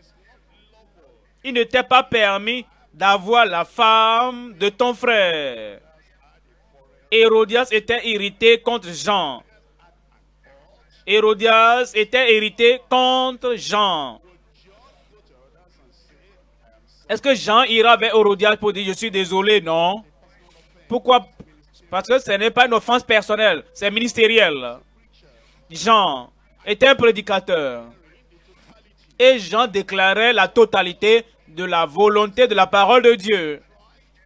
il ne t'est pas permis d'avoir la femme de ton frère. Hérodias était irrité contre Jean. Hérodias était irrité contre Jean. Est-ce que Jean ira vers Hérodias pour dire je suis désolé Non. Pourquoi Parce que ce n'est pas une offense personnelle, c'est ministériel. Jean était un prédicateur. Et Jean déclarait la totalité de la volonté de la parole de Dieu.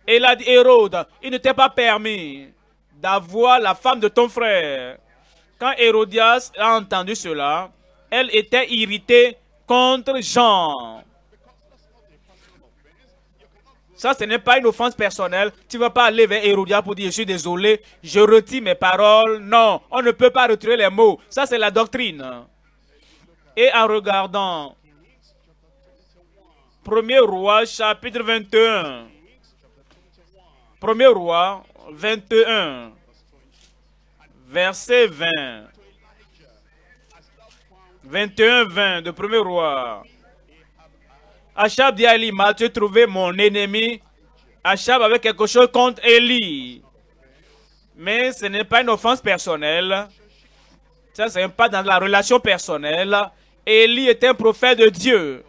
Et là, Hérode, il ne t'est pas permis d'avoir la femme de ton frère. Quand Hérodias a entendu cela, elle était irritée contre Jean. Ça, ce n'est pas une offense personnelle. Tu ne vas pas aller vers Hérodia pour dire je suis désolé, je retire mes paroles. Non, on ne peut pas retirer les mots. Ça, c'est la doctrine. Et en regardant 1er roi, chapitre 21. 1er roi, 21, verset 20. 21, 20 de 1er roi. Achab dit à Eli, m'as-tu trouvé mon ennemi Achab avait quelque chose contre Eli. Mais ce n'est pas une offense personnelle. Ça, c'est n'est pas dans la relation personnelle. Elie est un prophète de Dieu.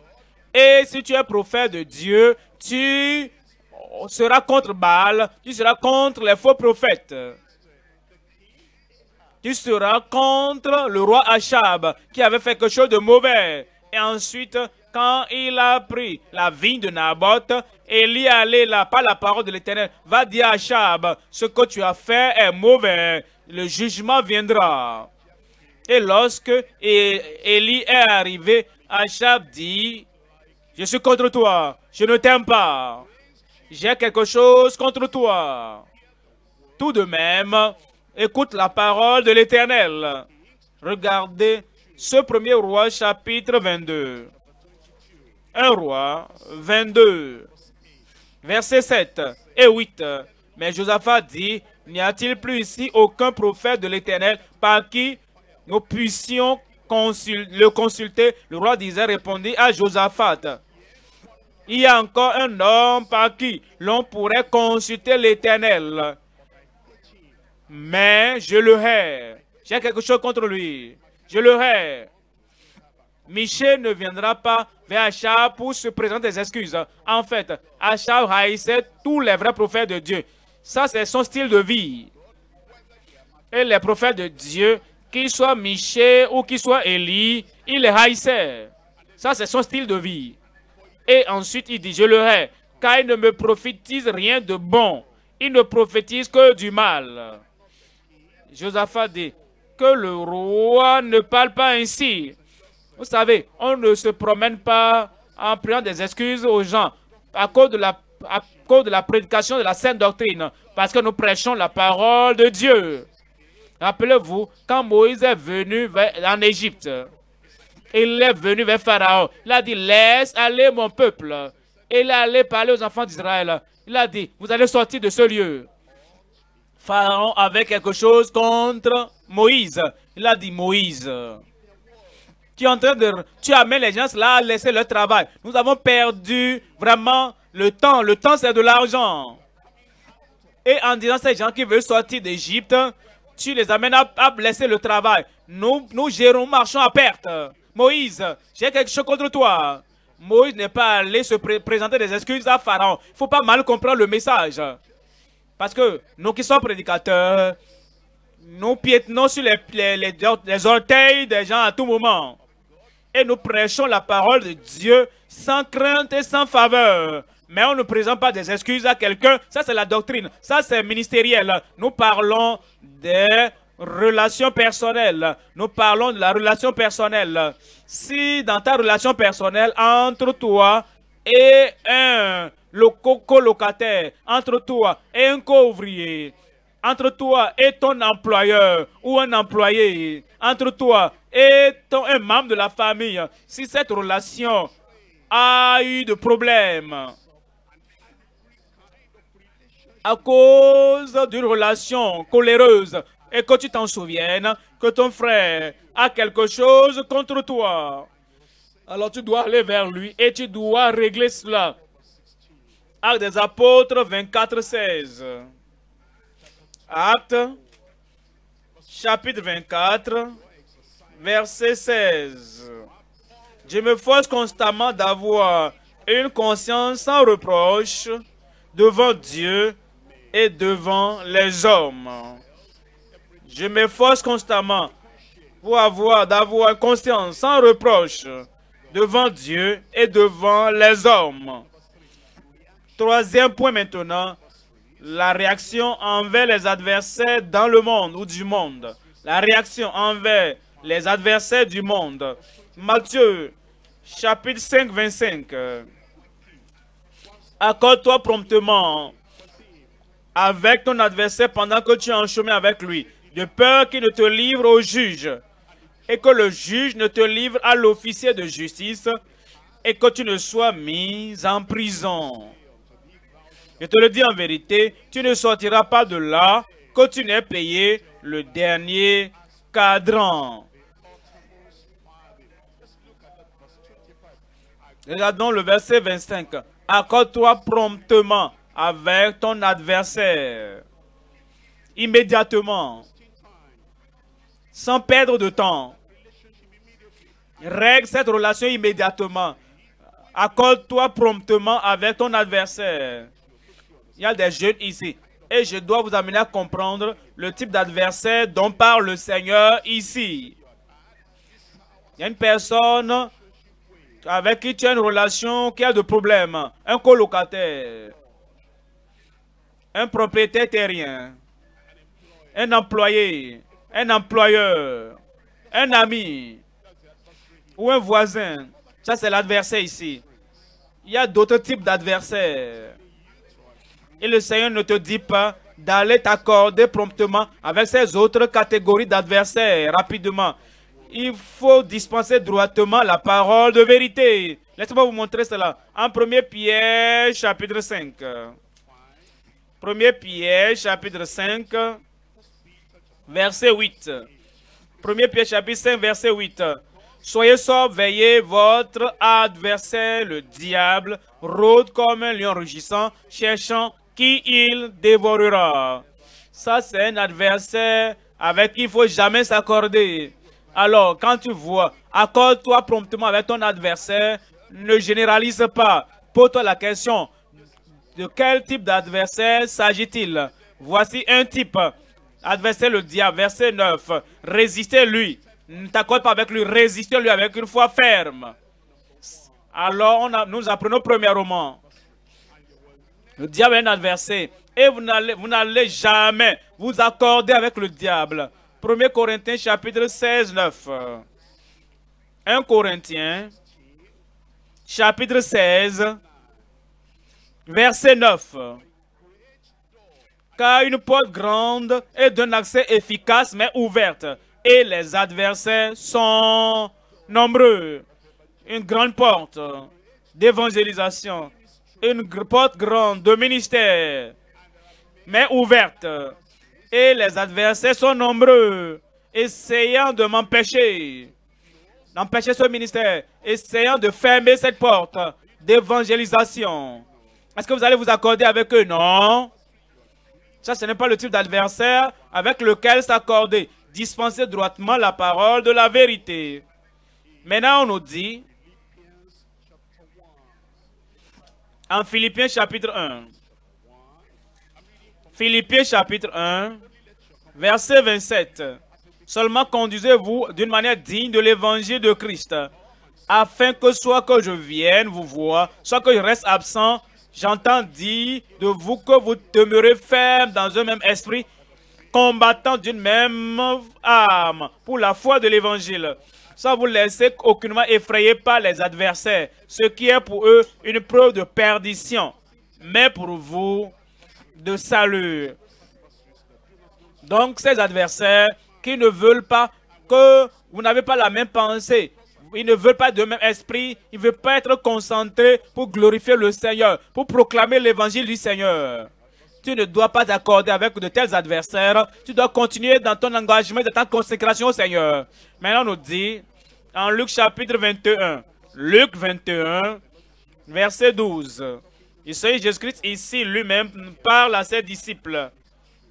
Et si tu es prophète de Dieu, tu seras contre Baal, tu seras contre les faux prophètes. Tu seras contre le roi Achab qui avait fait quelque chose de mauvais. Et ensuite, quand il a pris la vigne de Naboth, Élie allait là par la parole de l'Éternel. Va dire à Achab, ce que tu as fait est mauvais, le jugement viendra. Et lorsque Élie est arrivé, Achab dit, je suis contre toi, je ne t'aime pas, j'ai quelque chose contre toi. Tout de même, écoute la parole de l'Éternel. Regardez ce premier roi chapitre 22. Un roi 22, Verset 7 et 8. Mais Josaphat dit, n'y a-t-il plus ici aucun prophète de l'Éternel par qui nous puissions le consulter Le roi disait, répondit à Josaphat, il y a encore un homme par qui l'on pourrait consulter l'Éternel. Mais je le hais. J'ai quelque chose contre lui. Je le hais. Michel ne viendra pas mais Achab pour se présenter des excuses. Hein. En fait, Achab haïssait tous les vrais prophètes de Dieu. Ça, c'est son style de vie. Et les prophètes de Dieu, qu'ils soient Miché ou qu'ils soient Élie, il les haïssait. Ça, c'est son style de vie. Et ensuite, il dit, je le hais, car ils ne me prophétisent rien de bon. Ils ne prophétisent que du mal. Josaphat dit, que le roi ne parle pas ainsi. Vous savez, on ne se promène pas en prenant des excuses aux gens à cause de la, cause de la prédication de la sainte doctrine, parce que nous prêchons la parole de Dieu. Rappelez-vous, quand Moïse est venu en Égypte, il est venu vers Pharaon. Il a dit, laisse aller mon peuple. Et il est allé parler aux enfants d'Israël. Il a dit, vous allez sortir de ce lieu. Pharaon avait quelque chose contre Moïse. Il a dit, Moïse, tu amènes les gens là à laisser leur travail. Nous avons perdu vraiment le temps. Le temps, c'est de l'argent. Et en disant ces gens qui veulent sortir d'Égypte, tu les amènes à, à, laisser le travail. Nous, nous gérons, marchons à perte. Moïse, j'ai quelque chose contre toi. Moïse n'est pas allé se présenter des excuses à Pharaon. Il ne faut pas mal comprendre le message. Parce que nous qui sommes prédicateurs, nous piétinons sur les, les, les orteils des gens à tout moment et nous prêchons la parole de Dieu sans crainte et sans faveur. Mais on ne présente pas des excuses à quelqu'un. Ça, c'est la doctrine. Ça, c'est ministériel. Nous parlons des relations personnelles. Nous parlons de la relation personnelle. Si dans ta relation personnelle, entre toi et un colocataire, entre toi et un co-ouvrier, entre toi et ton employeur ou un employé, entre toi et un membre de la famille, si cette relation a eu de problèmes à cause d'une relation coléreuse et que tu t'en souviennes que ton frère a quelque chose contre toi, alors tu dois aller vers lui et tu dois régler cela. Acte des apôtres 24, 16. Acte chapitre 24 verset 16. Je me force constamment d'avoir une conscience sans reproche devant Dieu et devant les hommes. Je m'efforce constamment pour avoir d'avoir conscience sans reproche devant Dieu et devant les hommes. Troisième point maintenant, la réaction envers les adversaires dans le monde ou du monde. La réaction envers les adversaires du monde. Matthieu, chapitre 5, 25. Accorde-toi promptement avec ton adversaire pendant que tu es en chemin avec lui, de peur qu'il ne te livre au juge, et que le juge ne te livre à l'officier de justice, et que tu ne sois mis en prison. Je te le dis en vérité, tu ne sortiras pas de là que tu n'aies payé le dernier cadran. Regardons le verset 25. Accorde-toi promptement avec ton adversaire, immédiatement, sans perdre de temps. Règle cette relation immédiatement. Accorde-toi promptement avec ton adversaire. Il y a des jeunes ici. Et je dois vous amener à comprendre le type d'adversaire dont parle le Seigneur ici. Il y a une personne avec qui tu as une relation qui a de problèmes, un colocataire, un propriétaire terrien, un employé, un employeur, un ami ou un voisin. Ça, c'est l'adversaire ici. Il y a d'autres types d'adversaires. Et le Seigneur ne te dit pas d'aller t'accorder promptement avec ces autres catégories d'adversaires rapidement il faut dispenser droitement la parole de vérité. Laissez-moi vous montrer cela. En 1 Pierre, chapitre 5. 1 Pierre, chapitre 5, verset 8. 1 Pierre, chapitre 5, verset 8. Soyez sobre, veillez, votre adversaire, le diable, rôde comme un lion rugissant, cherchant qui il dévorera. Ça, c'est un adversaire avec qui il ne faut jamais s'accorder. Alors, quand tu vois, accorde-toi promptement avec ton adversaire, ne généralise pas. Pose-toi la question, de quel type d'adversaire s'agit-il Voici un type, adversaire le diable, verset 9. Résistez-lui, ne t'accorde pas avec lui, résistez-lui avec une foi ferme. Alors, on nous apprenons premièrement, le diable est un adversaire, et vous n'allez jamais vous accorder avec le diable. 1 Corinthiens chapitre 16, 9. 1 Corinthiens chapitre 16, verset 9. Car une porte grande est d'un accès efficace mais ouverte, et les adversaires sont nombreux. Une grande porte d'évangélisation, une porte grande de ministère, mais ouverte et les adversaires sont nombreux, essayant de m'empêcher, d'empêcher ce ministère, essayant de fermer cette porte d'évangélisation. Est-ce que vous allez vous accorder avec eux? Non. Ça, ce n'est pas le type d'adversaire avec lequel s'accorder. Dispenser droitement la parole de la vérité. Maintenant, on nous dit, en Philippiens chapitre 1, Philippiens chapitre 1, verset 27. Seulement conduisez-vous d'une manière digne de l'évangile de Christ, afin que soit que je vienne vous voir, soit que je reste absent, j'entends dire de vous que vous demeurez ferme dans un même esprit, combattant d'une même âme pour la foi de l'évangile, sans vous laisser aucunement effrayer par les adversaires, ce qui est pour eux une preuve de perdition, mais pour vous de salut. Donc ces adversaires qui ne veulent pas que vous n'avez pas la même pensée, ils ne veulent pas de même esprit, ils ne veulent pas être concentrés pour glorifier le Seigneur, pour proclamer l'évangile du Seigneur. Tu ne dois pas t'accorder avec de tels adversaires. Tu dois continuer dans ton engagement, dans ta consécration au Seigneur. Maintenant, on nous dit, en Luc chapitre 21, Luc 21, verset 12. Il Jésus-Christ ici lui-même parle à ses disciples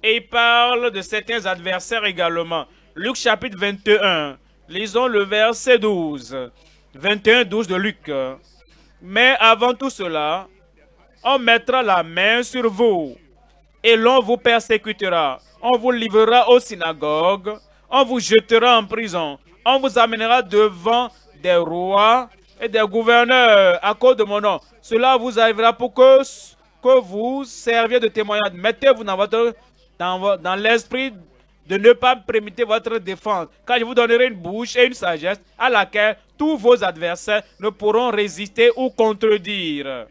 et il parle de certains adversaires également. Luc chapitre 21, lisons le verset 12, 21, 12 de Luc. Mais avant tout cela, on mettra la main sur vous et l'on vous persécutera. On vous livrera aux synagogues, on vous jettera en prison, on vous amènera devant des rois et des gouverneurs à cause de mon nom. Cela vous arrivera pour que, vous serviez de témoignage. Mettez-vous dans, l'esprit de ne pas permettre votre défense, car je vous donnerai une bouche et une sagesse à laquelle tous vos adversaires ne pourront résister ou contredire.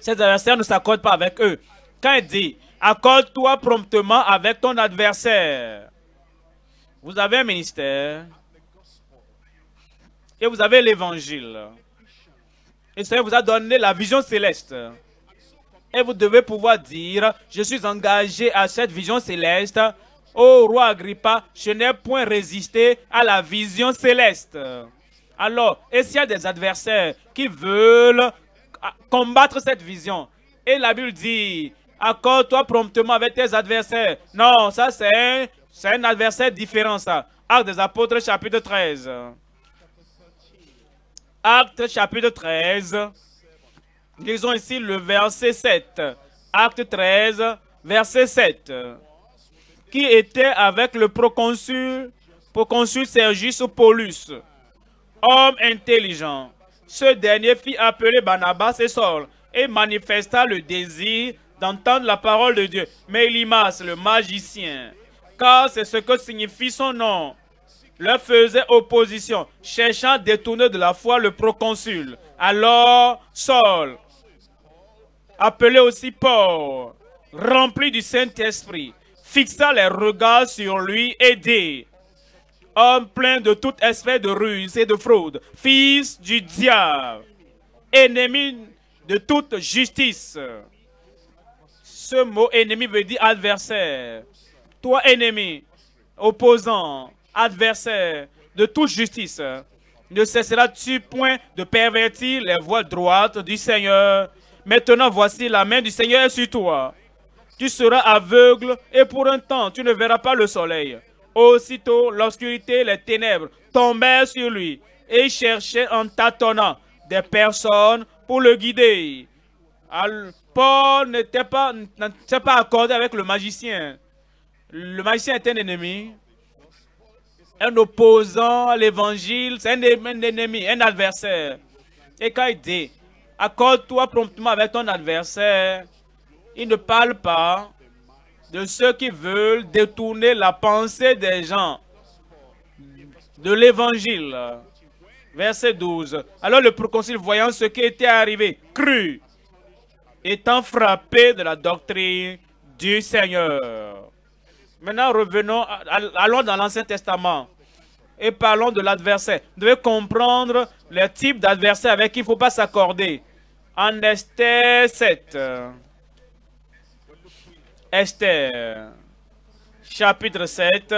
Ces adversaires ne s'accordent pas avec eux. Quand il dit « accorde-toi promptement avec ton adversaire », vous avez un ministère et vous avez l'évangile. Et ça vous a donné la vision céleste. Et vous devez pouvoir dire, je suis engagé à cette vision céleste. Ô roi Agrippa, je n'ai point résisté à la vision céleste. Alors, et s'il y a des adversaires qui veulent combattre cette vision, et la Bible dit, accorde-toi promptement avec tes adversaires. Non, ça c'est un, un adversaire différent ça. Acte des apôtres chapitre 13. Acte chapitre 13. Lisons ici le verset 7. Acte 13, verset 7. Qui était avec le proconsul, proconsul Sergius Paulus, homme intelligent. Ce dernier fit appeler Barnabas et Sol et manifesta le désir d'entendre la parole de Dieu. Mais Limas, le magicien, car c'est ce que signifie son nom, leur faisait opposition, cherchant à détourner de la foi le proconsul. Alors Saul, appelé aussi Paul, rempli du Saint-Esprit, fixa les regards sur lui et dit, Homme plein de toute espèce de ruse et de fraude, fils du diable, ennemi de toute justice. Ce mot ennemi veut dire adversaire. Toi ennemi, opposant, adversaire de toute justice. Ne cesseras-tu point de pervertir les voies droites du Seigneur Maintenant voici la main du Seigneur sur toi. Tu seras aveugle et pour un temps tu ne verras pas le soleil. Aussitôt l'obscurité, les ténèbres tombèrent sur lui et chercher en tâtonnant des personnes pour le guider. Paul n'était pas, pas accordé avec le magicien. Le magicien est un ennemi, un opposant à l'évangile, c'est un, ennemi, un adversaire. Et quand il dit, accorde-toi promptement avec ton adversaire, il ne parle pas de ceux qui veulent détourner la pensée des gens de l'évangile. Verset 12. Alors le proconsul voyant ce qui était arrivé, crut, étant frappé de la doctrine du Seigneur. Maintenant, revenons, allons dans l'Ancien Testament et parlons de l'adversaire. Vous devez comprendre le type d'adversaire avec qui il ne faut pas s'accorder. En Esther 7, Esther, chapitre 7,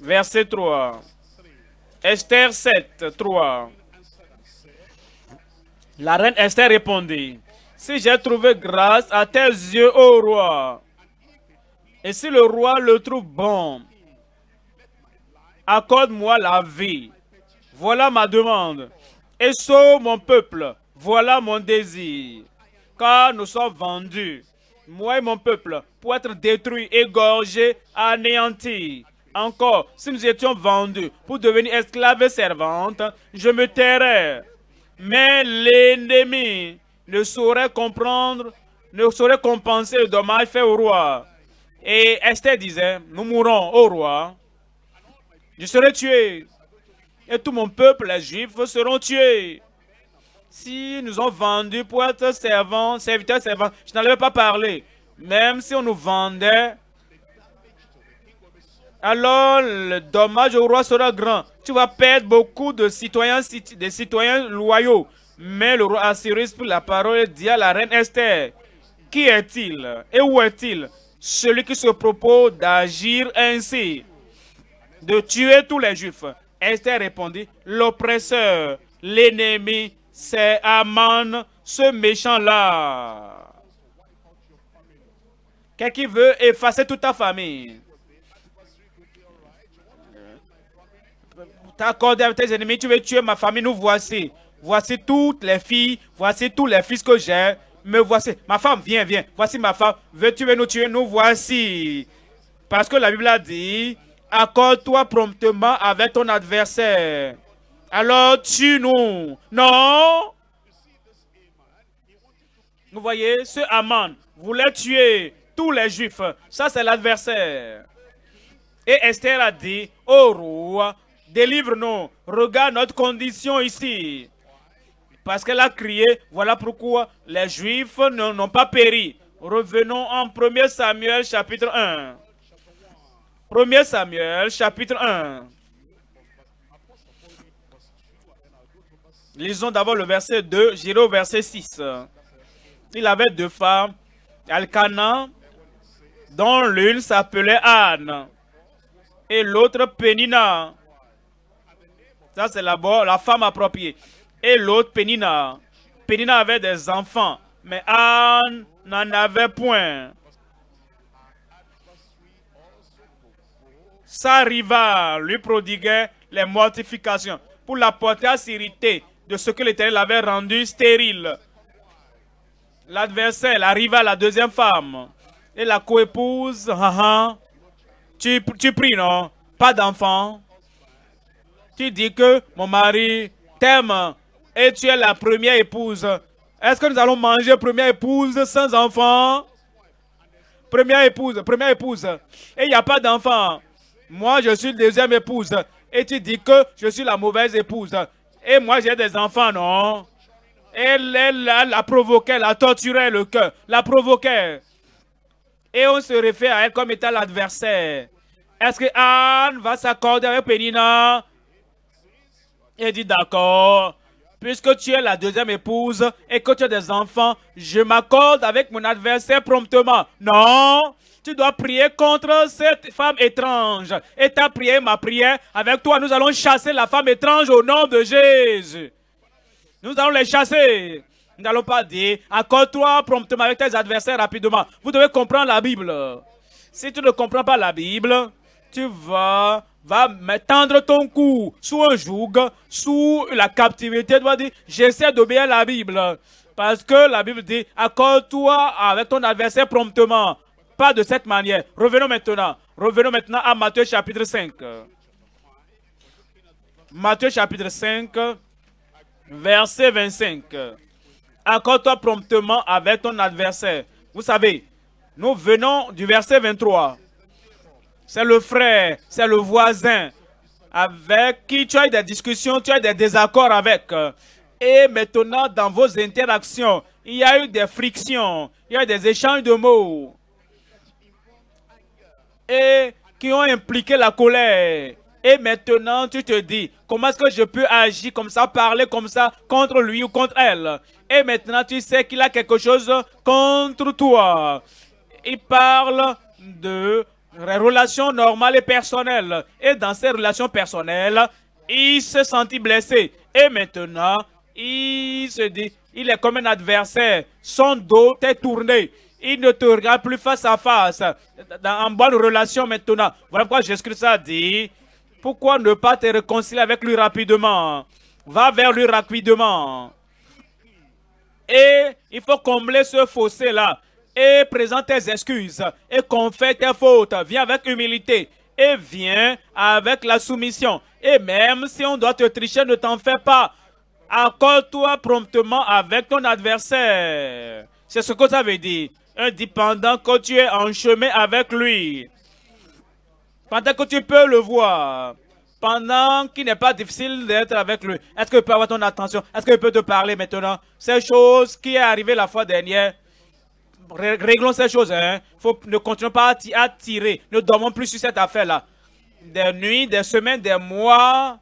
verset 3. Esther 7, 3. La reine Esther répondit, si j'ai trouvé grâce à tes yeux, ô roi, et si le roi le trouve bon, accorde-moi la vie. Voilà ma demande. Et sauve mon peuple. Voilà mon désir. Car nous sommes vendus, moi et mon peuple, pour être détruits, égorgés, anéantis. Encore, si nous étions vendus pour devenir esclaves et servantes, je me tairais. Mais l'ennemi ne saurait comprendre, ne saurait compenser le dommage fait au roi. Et Esther disait, nous mourrons au roi, je serai tué, et tout mon peuple, les Juifs, seront tués. Si nous ont vendus pour être servants, serviteurs, servants, je n'en avais pas parlé. Même si on nous vendait, alors le dommage au roi sera grand. Tu vas perdre beaucoup de citoyens, de citoyens loyaux. Mais le roi Assyrus prit la parole et dit à la reine Esther, Qui est-il et où est-il celui qui se propose d'agir ainsi, de tuer tous les Juifs Esther répondit, L'oppresseur, l'ennemi, c'est Amman, ce méchant-là. Quelqu'un qui veut effacer toute ta famille. T'accorder avec tes ennemis, tu veux tuer ma famille, nous voici. Voici toutes les filles, voici tous les fils que j'ai. Me voici. Ma femme, viens, viens. Voici ma femme. Veux tu nous tuer, nous voici. Parce que la Bible a dit, accorde-toi promptement avec ton adversaire. Alors tue-nous. Non. Vous voyez, ce Amman voulait tuer tous les Juifs. Ça, c'est l'adversaire. Et Esther a dit, oh, roi, délivre-nous. Regarde notre condition ici parce qu'elle a crié. Voilà pourquoi les Juifs n'ont pas péri. Revenons en 1 Samuel chapitre 1. 1 Samuel chapitre 1. Lisons d'abord le verset 2, j'irai au verset 6. Il avait deux femmes, Alcana, dont l'une s'appelait Anne et l'autre Pénina. Ça, c'est la, la femme appropriée et l'autre Penina, Penina avait des enfants, mais Anne n'en avait point. Sa rivale lui prodiguait les mortifications pour la porter à s'irriter de ce que l'Éternel avait rendu stérile. L'adversaire, la rivale, la deuxième femme, et la coépouse, ah, tu, tu pries, non? Pas d'enfant. Tu dis que mon mari t'aime, et tu es la première épouse. Est-ce que nous allons manger première épouse sans enfant Première épouse, première épouse. Et il n'y a pas d'enfant. Moi, je suis la deuxième épouse. Et tu dis que je suis la mauvaise épouse. Et moi, j'ai des enfants, non Elle, elle, la provoquait, la torturé le cœur, la provoquait. Et on se réfère à elle comme étant l'adversaire. Est-ce que Anne va s'accorder avec Pénina Elle dit d'accord puisque tu es la deuxième épouse et que tu as des enfants, je m'accorde avec mon adversaire promptement. Non, tu dois prier contre cette femme étrange. Et ta prière, ma prière, avec toi, nous allons chasser la femme étrange au nom de Jésus. Nous allons les chasser. Nous n'allons pas dire, accorde-toi promptement avec tes adversaires rapidement. Vous devez comprendre la Bible. Si tu ne comprends pas la Bible, tu vas va tendre ton cou sous un joug, sous la captivité. Tu vas dire, j'essaie d'obéir à la Bible. Parce que la Bible dit, accorde-toi avec ton adversaire promptement. Pas de cette manière. Revenons maintenant. Revenons maintenant à Matthieu chapitre 5. Matthieu chapitre 5, verset 25. Accorde-toi promptement avec ton adversaire. Vous savez, nous venons du verset 23 c'est le frère, c'est le voisin avec qui tu as des discussions, tu as des désaccords avec. Et maintenant, dans vos interactions, il y a eu des frictions, il y a eu des échanges de mots et qui ont impliqué la colère. Et maintenant, tu te dis, comment est-ce que je peux agir comme ça, parler comme ça contre lui ou contre elle Et maintenant, tu sais qu'il a quelque chose contre toi. Il parle de Relation normale et personnelle. Et dans ces relations personnelles, il se sentit blessé. Et maintenant, il se dit, il est comme un adversaire. Son dos est tourné. Il ne te regarde plus face à face. En bonne relation maintenant. Voilà pourquoi Jésus-Christ a dit, pourquoi ne pas te réconcilier avec lui rapidement Va vers lui rapidement. Et il faut combler ce fossé-là et présente tes excuses et confesse tes fautes. Viens avec humilité et viens avec la soumission. Et même si on doit te tricher, ne t'en fais pas. Accorde-toi promptement avec ton adversaire. C'est ce que ça veut dire. dit que tu es en chemin avec lui. Pendant que tu peux le voir. Pendant qu'il n'est pas difficile d'être avec lui. Est-ce que peut avoir ton attention? Est-ce que peut te parler maintenant? Ces choses qui est arrivée la fois dernière, réglons ces choses. Hein. Faut, ne continuons pas à tirer. Ne dormons plus sur cette affaire-là. Des nuits, des semaines, des mois.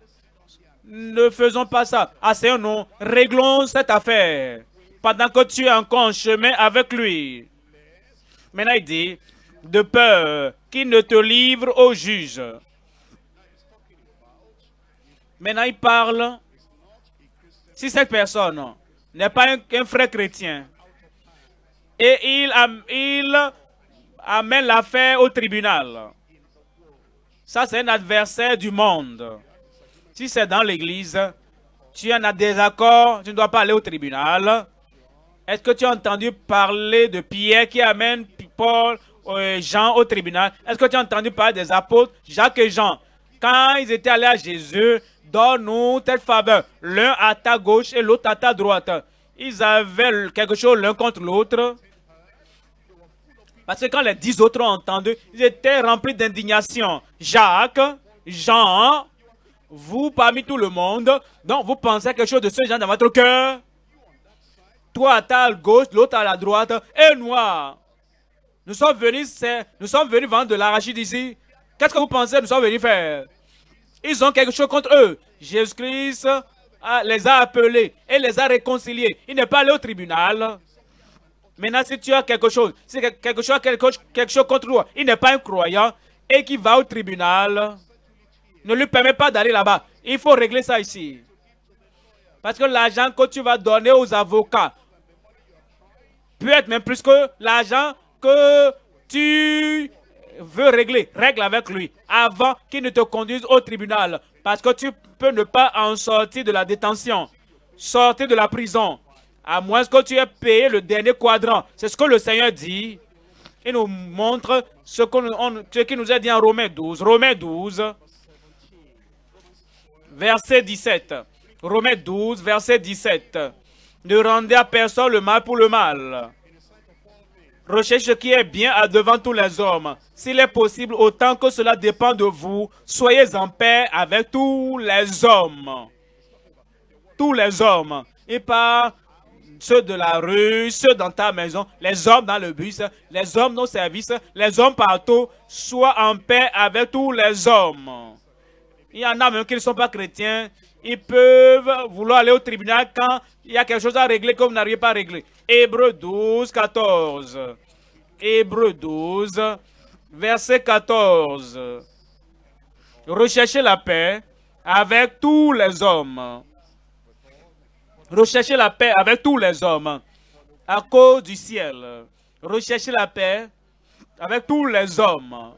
Ne faisons pas ça. Asseyons-nous. Réglons cette affaire. Pendant que tu es encore en chemin avec lui. Maintenant, il dit, de peur qu'il ne te livre au juge. Maintenant, il parle. Si cette personne n'est pas un frère chrétien, et il, amène l'affaire au tribunal. Ça, c'est un adversaire du monde. Si c'est dans l'église, tu en as des accords, tu ne dois pas aller au tribunal. Est-ce que tu as entendu parler de Pierre qui amène Paul, et euh, Jean au tribunal? Est-ce que tu as entendu parler des apôtres Jacques et Jean? Quand ils étaient allés à Jésus, donne-nous telle faveur, l'un à ta gauche et l'autre à ta droite. Ils avaient quelque chose l'un contre l'autre. Parce que quand les dix autres ont entendu, ils étaient remplis d'indignation. Jacques, Jean, vous parmi tout le monde, donc vous pensez quelque chose de ce genre dans votre cœur. Toi à ta gauche, l'autre à la droite, et noir. Nous sommes venus, nous sommes venus vendre de l'arachide ici. Qu'est-ce que vous pensez nous sommes venus faire Ils ont quelque chose contre eux. Jésus-Christ les a appelés et les a réconciliés. Il n'est pas allé au tribunal. Maintenant, si tu as quelque chose, si quelque chose, quelque, quelque chose contre toi, il n'est pas un croyant et qui va au tribunal, ne lui permet pas d'aller là-bas. Il faut régler ça ici. Parce que l'argent que tu vas donner aux avocats peut être même plus que l'argent que tu veux régler. Règle avec lui avant qu'il ne te conduise au tribunal. Parce que tu peux ne pas en sortir de la détention, sortir de la prison, à moins que tu aies payé le dernier quadrant. C'est ce que le Seigneur dit. et nous montre ce qu'il nous a dit en Romains 12. Romains 12, verset 17. Romains 12, verset 17. Ne rendez à personne le mal pour le mal. Recherche ce qui est bien à devant tous les hommes. S'il est possible, autant que cela dépend de vous, soyez en paix avec tous les hommes. Tous les hommes. Et pas ceux de la rue, ceux dans ta maison, les hommes dans le bus, les hommes dans le service, les hommes partout. soyez en paix avec tous les hommes. Il y en a même qui ne sont pas chrétiens, ils peuvent vouloir aller au tribunal quand il y a quelque chose à régler que vous n'arrivez pas à régler. Hébreu 12, 14. Hébreu 12, verset 14. Recherchez la paix avec tous les hommes. Recherchez la paix avec tous les hommes à cause du ciel. Recherchez la paix avec tous les hommes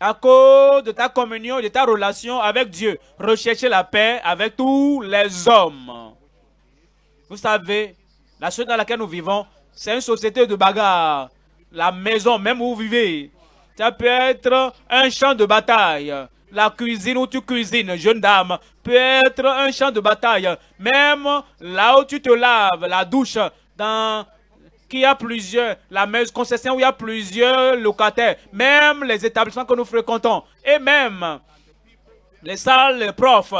à cause de ta communion, de ta relation avec Dieu, recherchez la paix avec tous les hommes. Vous savez, la société dans laquelle nous vivons, c'est une société de bagarre. La maison, même où vous vivez, ça peut être un champ de bataille. La cuisine où tu cuisines, jeune dame, peut être un champ de bataille. Même là où tu te laves, la douche, dans qu'il y a plusieurs, la maison concession où il y a plusieurs locataires, même les établissements que nous fréquentons, et même les salles, les profs,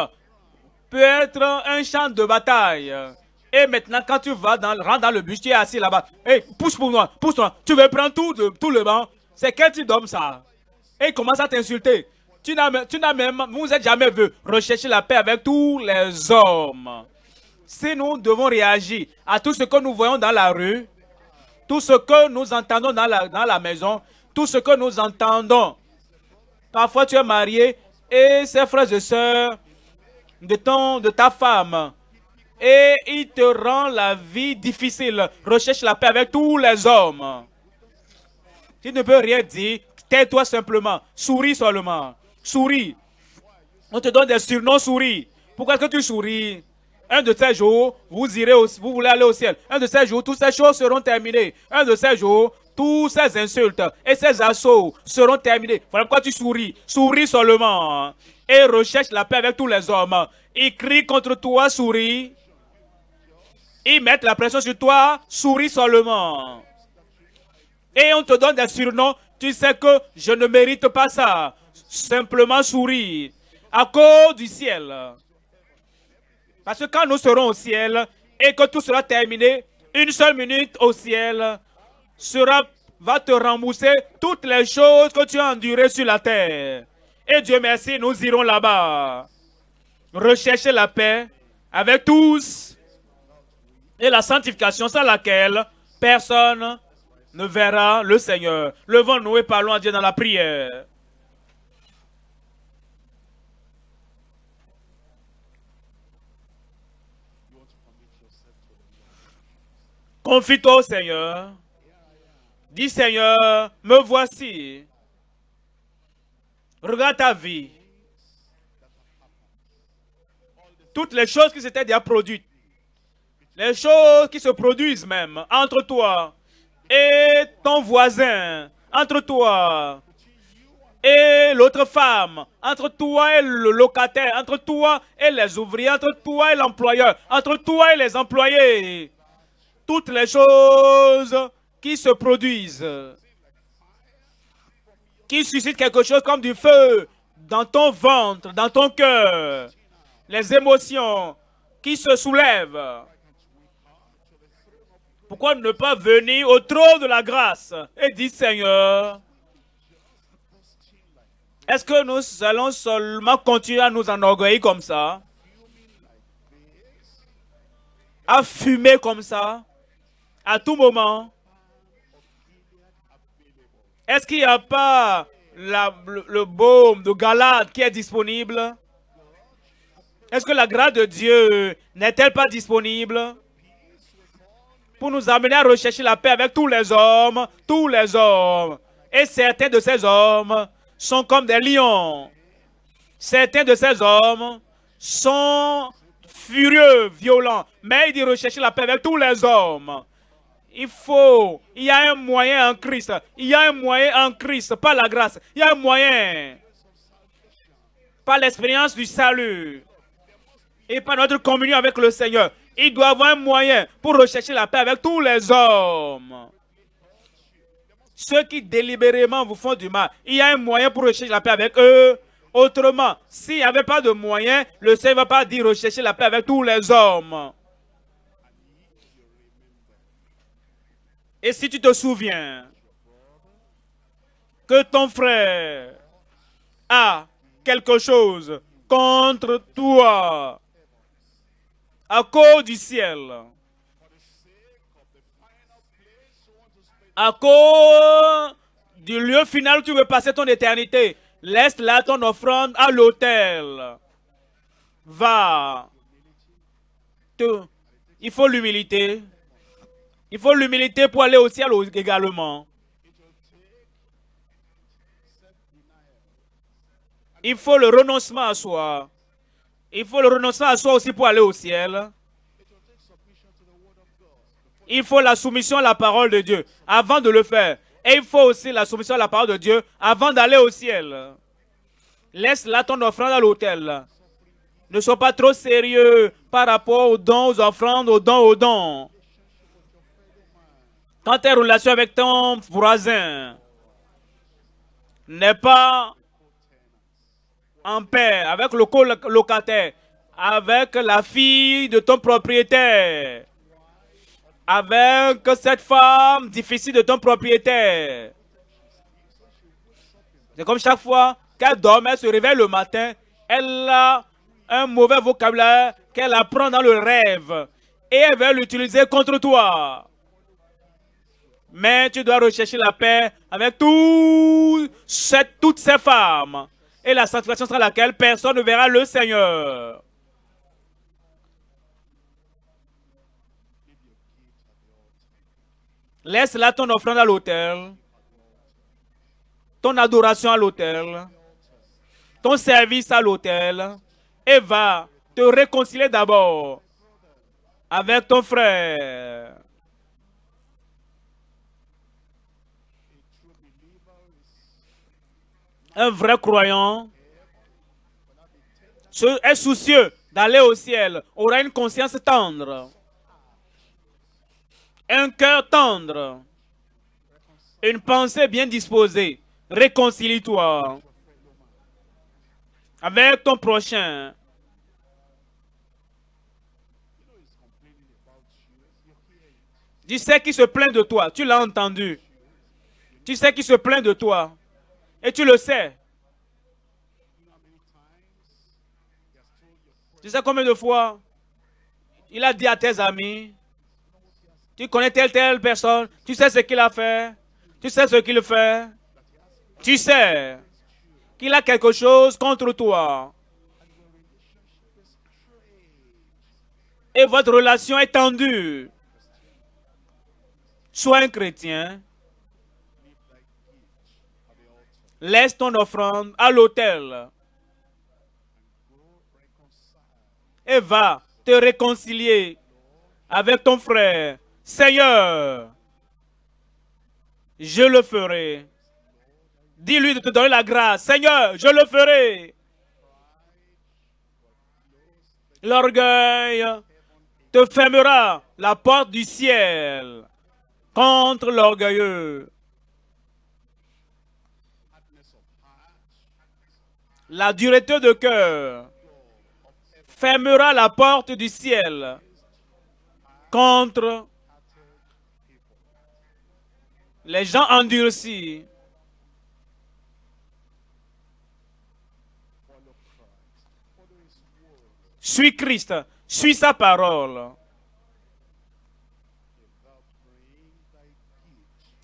peut être un champ de bataille. Et maintenant, quand tu vas dans, dans le bus, tu es assis là-bas. Hey, pousse pour moi, pousse-toi. Tu veux prendre tout, de, tout le banc. C'est quel type d'homme ça Et il commence à t'insulter. Tu n'as même, vous n'êtes jamais vu rechercher la paix avec tous les hommes. Si nous devons réagir à tout ce que nous voyons dans la rue, tout ce que nous entendons dans la, maison, tout ce que nous entendons. Parfois, tu es marié et ses frères et sœurs de, de ta femme. Et il te rend la vie difficile. Recherche la paix avec tous les hommes. Tu ne peux rien dire. Tais-toi simplement. Souris seulement. Souris. On te donne des surnoms souris. Pourquoi est-ce que tu souris un de ces jours, vous irez, vous voulez aller au ciel. Un de ces jours, toutes ces choses seront terminées. Un de ces jours, tous ces insultes et ces assauts seront terminés. Voilà pourquoi tu souris. Souris seulement. Hein, et recherche la paix avec tous les hommes. Ils crient contre toi, souris. Ils mettent la pression sur toi, souris seulement. Et on te donne des surnoms. Tu sais que je ne mérite pas ça. Simplement souris. À cause du ciel. Parce que quand nous serons au ciel et que tout sera terminé, une seule minute au ciel sera, va te rembourser toutes les choses que tu as endurées sur la terre. Et Dieu merci, nous irons là-bas. Rechercher la paix avec tous et la sanctification sans laquelle personne ne verra le Seigneur. Levons-nous et parlons à Dieu dans la prière. Confie-toi au Seigneur. Dis Seigneur, me voici. Regarde ta vie. Toutes les choses qui s'étaient déjà produites. Les choses qui se produisent même entre toi et ton voisin. Entre toi et l'autre femme, entre toi et le locataire, entre toi et les ouvriers, entre toi et l'employeur, entre toi et les employés toutes les choses qui se produisent, qui suscitent quelque chose comme du feu dans ton ventre, dans ton cœur, les émotions qui se soulèvent. Pourquoi ne pas venir au trône de la grâce et dire Seigneur, est-ce que nous allons seulement continuer à nous enorgueillir comme ça? À fumer comme ça? à tout moment. Est-ce qu'il n'y a pas le, baume de Galade qui est disponible? Est-ce que la grâce de Dieu n'est-elle pas disponible pour nous amener à rechercher la paix avec tous les hommes, tous les hommes? Et certains de ces hommes sont comme des lions. Certains de ces hommes sont furieux, violents, mais il dit rechercher la paix avec tous les hommes il faut, il y a un moyen en Christ. Il y a un moyen en Christ, pas la grâce. Il y a un moyen par l'expérience du salut et par notre communion avec le Seigneur. Il doit avoir un moyen pour rechercher la paix avec tous les hommes. Ceux qui délibérément vous font du mal, il y a un moyen pour rechercher la paix avec eux. Autrement, s'il n'y avait pas de moyen, le Seigneur ne va pas dire rechercher la paix avec tous les hommes. Et si tu te souviens que ton frère a quelque chose contre toi à cause du ciel, à cause du lieu final où tu veux passer ton éternité, laisse là ton offrande à l'autel. Va. il faut l'humilité. Il faut l'humilité pour aller au ciel également. Il faut le renoncement à soi. Il faut le renoncement à soi aussi pour aller au ciel. Il faut la soumission à la parole de Dieu avant de le faire. Et il faut aussi la soumission à la parole de Dieu avant d'aller au ciel. Laisse là ton offrande à l'autel. Ne sois pas trop sérieux par rapport aux dons, aux offrandes, aux dons, aux dons. Quand tes relations avec ton voisin n'est pas en paix avec le co-locataire, avec la fille de ton propriétaire, avec cette femme difficile de ton propriétaire. C'est comme chaque fois qu'elle dort, elle se réveille le matin, elle a un mauvais vocabulaire qu'elle apprend dans le rêve et elle veut l'utiliser contre toi mais tu dois rechercher la paix avec toutes ces femmes. Et la satisfaction sera laquelle personne ne verra le Seigneur. Laisse là ton offrande à l'autel, ton adoration à l'autel, ton service à l'autel, et va te réconcilier d'abord avec ton frère. un vrai croyant est soucieux d'aller au ciel, aura une conscience tendre, un cœur tendre, une pensée bien disposée. Réconcilie-toi avec ton prochain. Tu sais qui se plaint de toi, tu l'as entendu. Tu sais qu'il se plaint de toi. Et tu le sais. Tu sais combien de fois il a dit à tes amis, tu connais telle telle personne, tu sais ce qu'il a fait, tu sais ce qu'il fait, tu sais qu'il a quelque chose contre toi. Et votre relation est tendue. Sois un chrétien laisse ton offrande à l'autel et va te réconcilier avec ton frère. Seigneur, je le ferai. Dis-lui de te donner la grâce. Seigneur, je le ferai. L'orgueil te fermera la porte du ciel contre l'orgueilleux. La dureté de cœur fermera la porte du ciel contre les gens endurcis. Suis Christ, suis sa parole.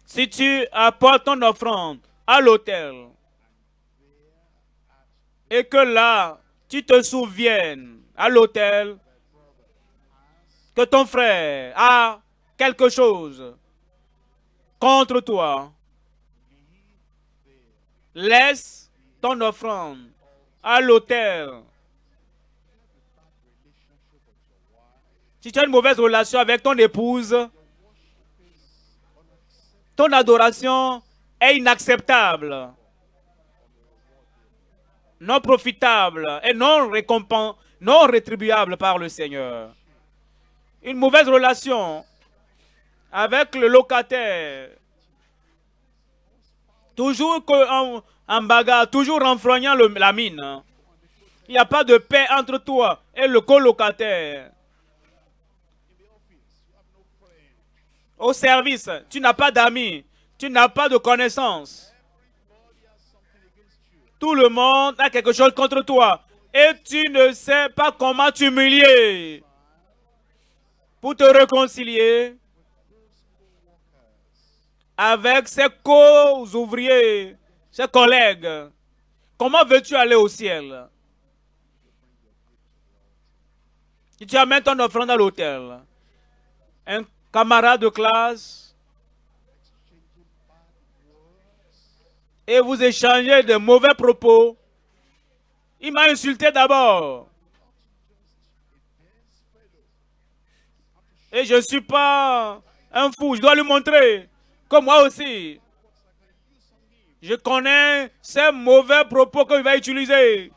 Si tu apportes ton offrande à l'autel, et que là, tu te souviennes à l'autel que ton frère a quelque chose contre toi. Laisse ton offrande à l'autel. Si tu as une mauvaise relation avec ton épouse, ton adoration est inacceptable non profitable et non, récompense, non rétribuable par le Seigneur. Une mauvaise relation avec le locataire, toujours en, bagarre, toujours en le, la mine. Il n'y a pas de paix entre toi et le colocataire. Au service, tu n'as pas d'amis, tu n'as pas de connaissances. Tout le monde a quelque chose contre toi. Et tu ne sais pas comment t'humilier. Pour te réconcilier avec ses co-ouvriers, ses collègues. Comment veux-tu aller au ciel Tu amènes ton offrande à l'hôtel, Un camarade de classe et vous échangez de mauvais propos. Il m'a insulté d'abord. Et je suis pas un fou. Je dois lui montrer que moi aussi, je connais ces mauvais propos qu'il va utiliser.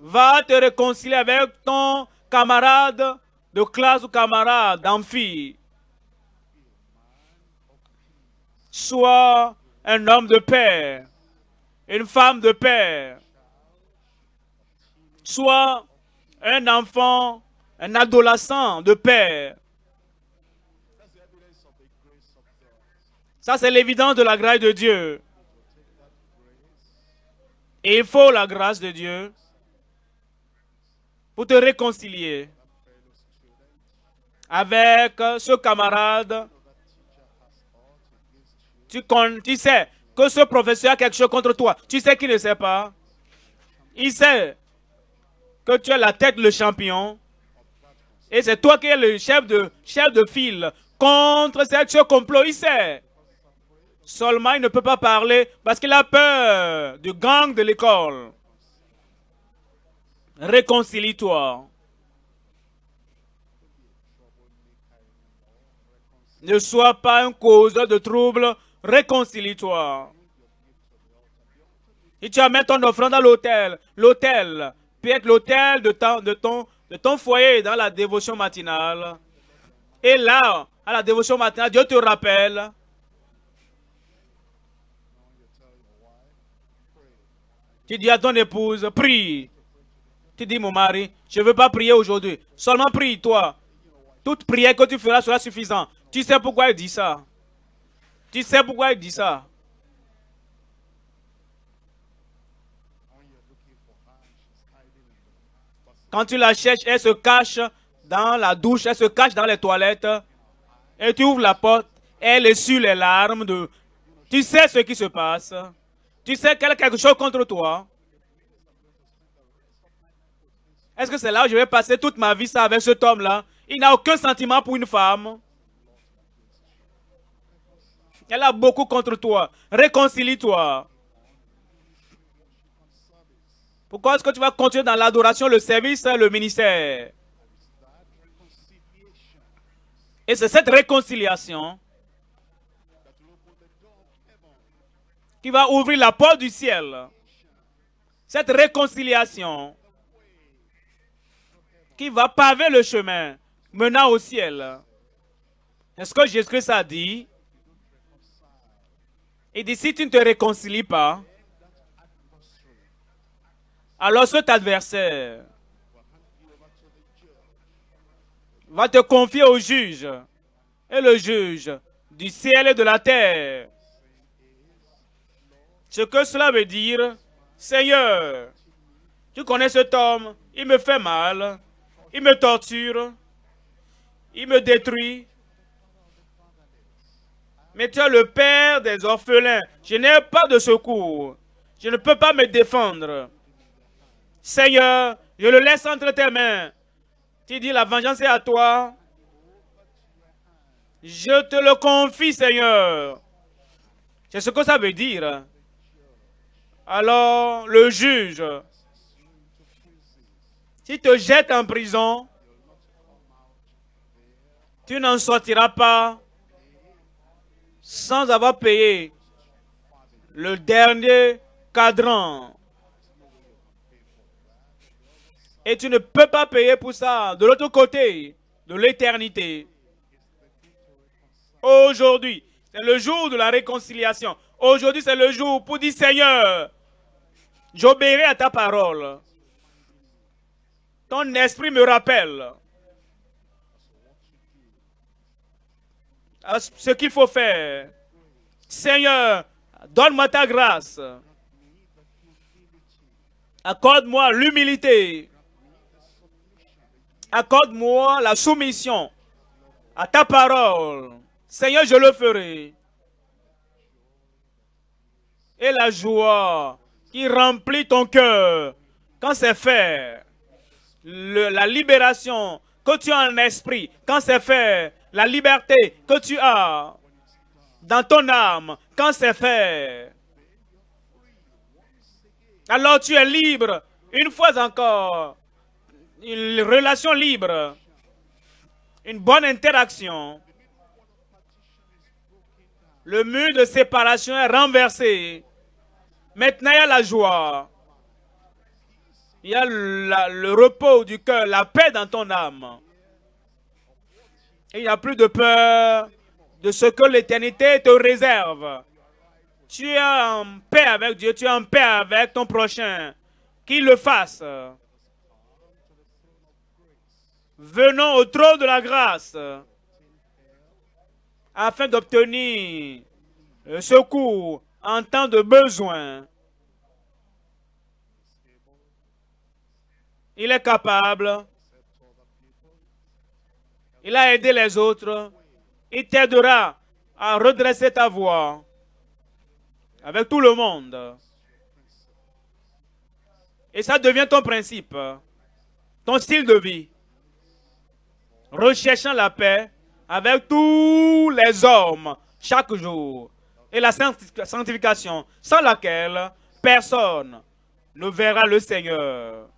Va te réconcilier avec ton camarade de classe ou camarade d'amphi. soit un homme de père, une femme de père, soit un enfant, un adolescent de père. Ça, c'est l'évidence de la grâce de Dieu. Et il faut la grâce de Dieu pour te réconcilier avec ce camarade tu, tu sais que ce professeur a quelque chose contre toi. Tu sais qu'il ne sait pas. Il sait que tu es la tête, le champion. Et c'est toi qui es le chef de, chef de file contre ce complot. Il sait. Seulement, il ne peut pas parler parce qu'il a peur du gang de l'école. Réconcilie-toi. Ne sois pas une cause de troubles Réconcilie-toi. Et tu amènes ton offrande à l'autel. L'autel peut être l'autel de, de, ton, de ton foyer dans la dévotion matinale. Et là, à la dévotion matinale, Dieu te rappelle. Tu dis à ton épouse, prie. Tu dis, mon mari, je ne veux pas prier aujourd'hui. Seulement prie, toi. Toute prière que tu feras sera suffisante. Tu sais pourquoi il dit ça. Tu sais pourquoi il dit ça Quand tu la cherches, elle se cache dans la douche, elle se cache dans les toilettes. Et tu ouvres la porte, elle est sur les larmes de... Tu sais ce qui se passe. Tu sais qu'elle a quelque chose contre toi. Est-ce que c'est là où je vais passer toute ma vie ça avec cet homme-là Il n'a aucun sentiment pour une femme. Elle a beaucoup contre toi. Réconcilie-toi. Pourquoi est-ce que tu vas continuer dans l'adoration, le service, le ministère Et c'est cette réconciliation qui va ouvrir la porte du ciel. Cette réconciliation qui va paver le chemin menant au ciel. Est-ce que Jésus-Christ a dit et dit, si tu ne te réconcilies pas, alors cet adversaire va te confier au juge. Et le juge du ciel et de la terre. Ce que cela veut dire, Seigneur, tu connais cet homme, il me fait mal, il me torture, il me détruit, mais tu es le père des orphelins. Je n'ai pas de secours. Je ne peux pas me défendre. Seigneur, je le laisse entre tes mains. Tu dis, la vengeance est à toi. Je te le confie, Seigneur. C'est ce que ça veut dire. Alors, le juge, s'il te jette en prison, tu n'en sortiras pas sans avoir payé le dernier cadran. Et tu ne peux pas payer pour ça de l'autre côté de l'éternité. Aujourd'hui, c'est le jour de la réconciliation. Aujourd'hui, c'est le jour pour dire Seigneur, j'obéirai à ta parole. Ton esprit me rappelle Ah, ce qu'il faut faire. Seigneur, donne-moi ta grâce. Accorde-moi l'humilité. Accorde-moi la soumission à ta parole. Seigneur, je le ferai. Et la joie qui remplit ton cœur quand c'est fait. la libération que tu as en esprit quand c'est fait la liberté que tu as dans ton âme quand c'est fait. Alors tu es libre, une fois encore, une relation libre, une bonne interaction. Le mur de séparation est renversé. Maintenant, il y a la joie. Il y a le repos du cœur, la paix dans ton âme. Il n'y a plus de peur de ce que l'éternité te réserve. Tu es en paix avec Dieu, tu es en paix avec ton prochain. Qu'il le fasse. Venons au trône de la grâce afin d'obtenir secours en temps de besoin. Il est capable il a aidé les autres, il t'aidera à redresser ta voie avec tout le monde. Et ça devient ton principe, ton style de vie. Recherchant la paix avec tous les hommes chaque jour et la sanctification sans laquelle personne ne verra le Seigneur.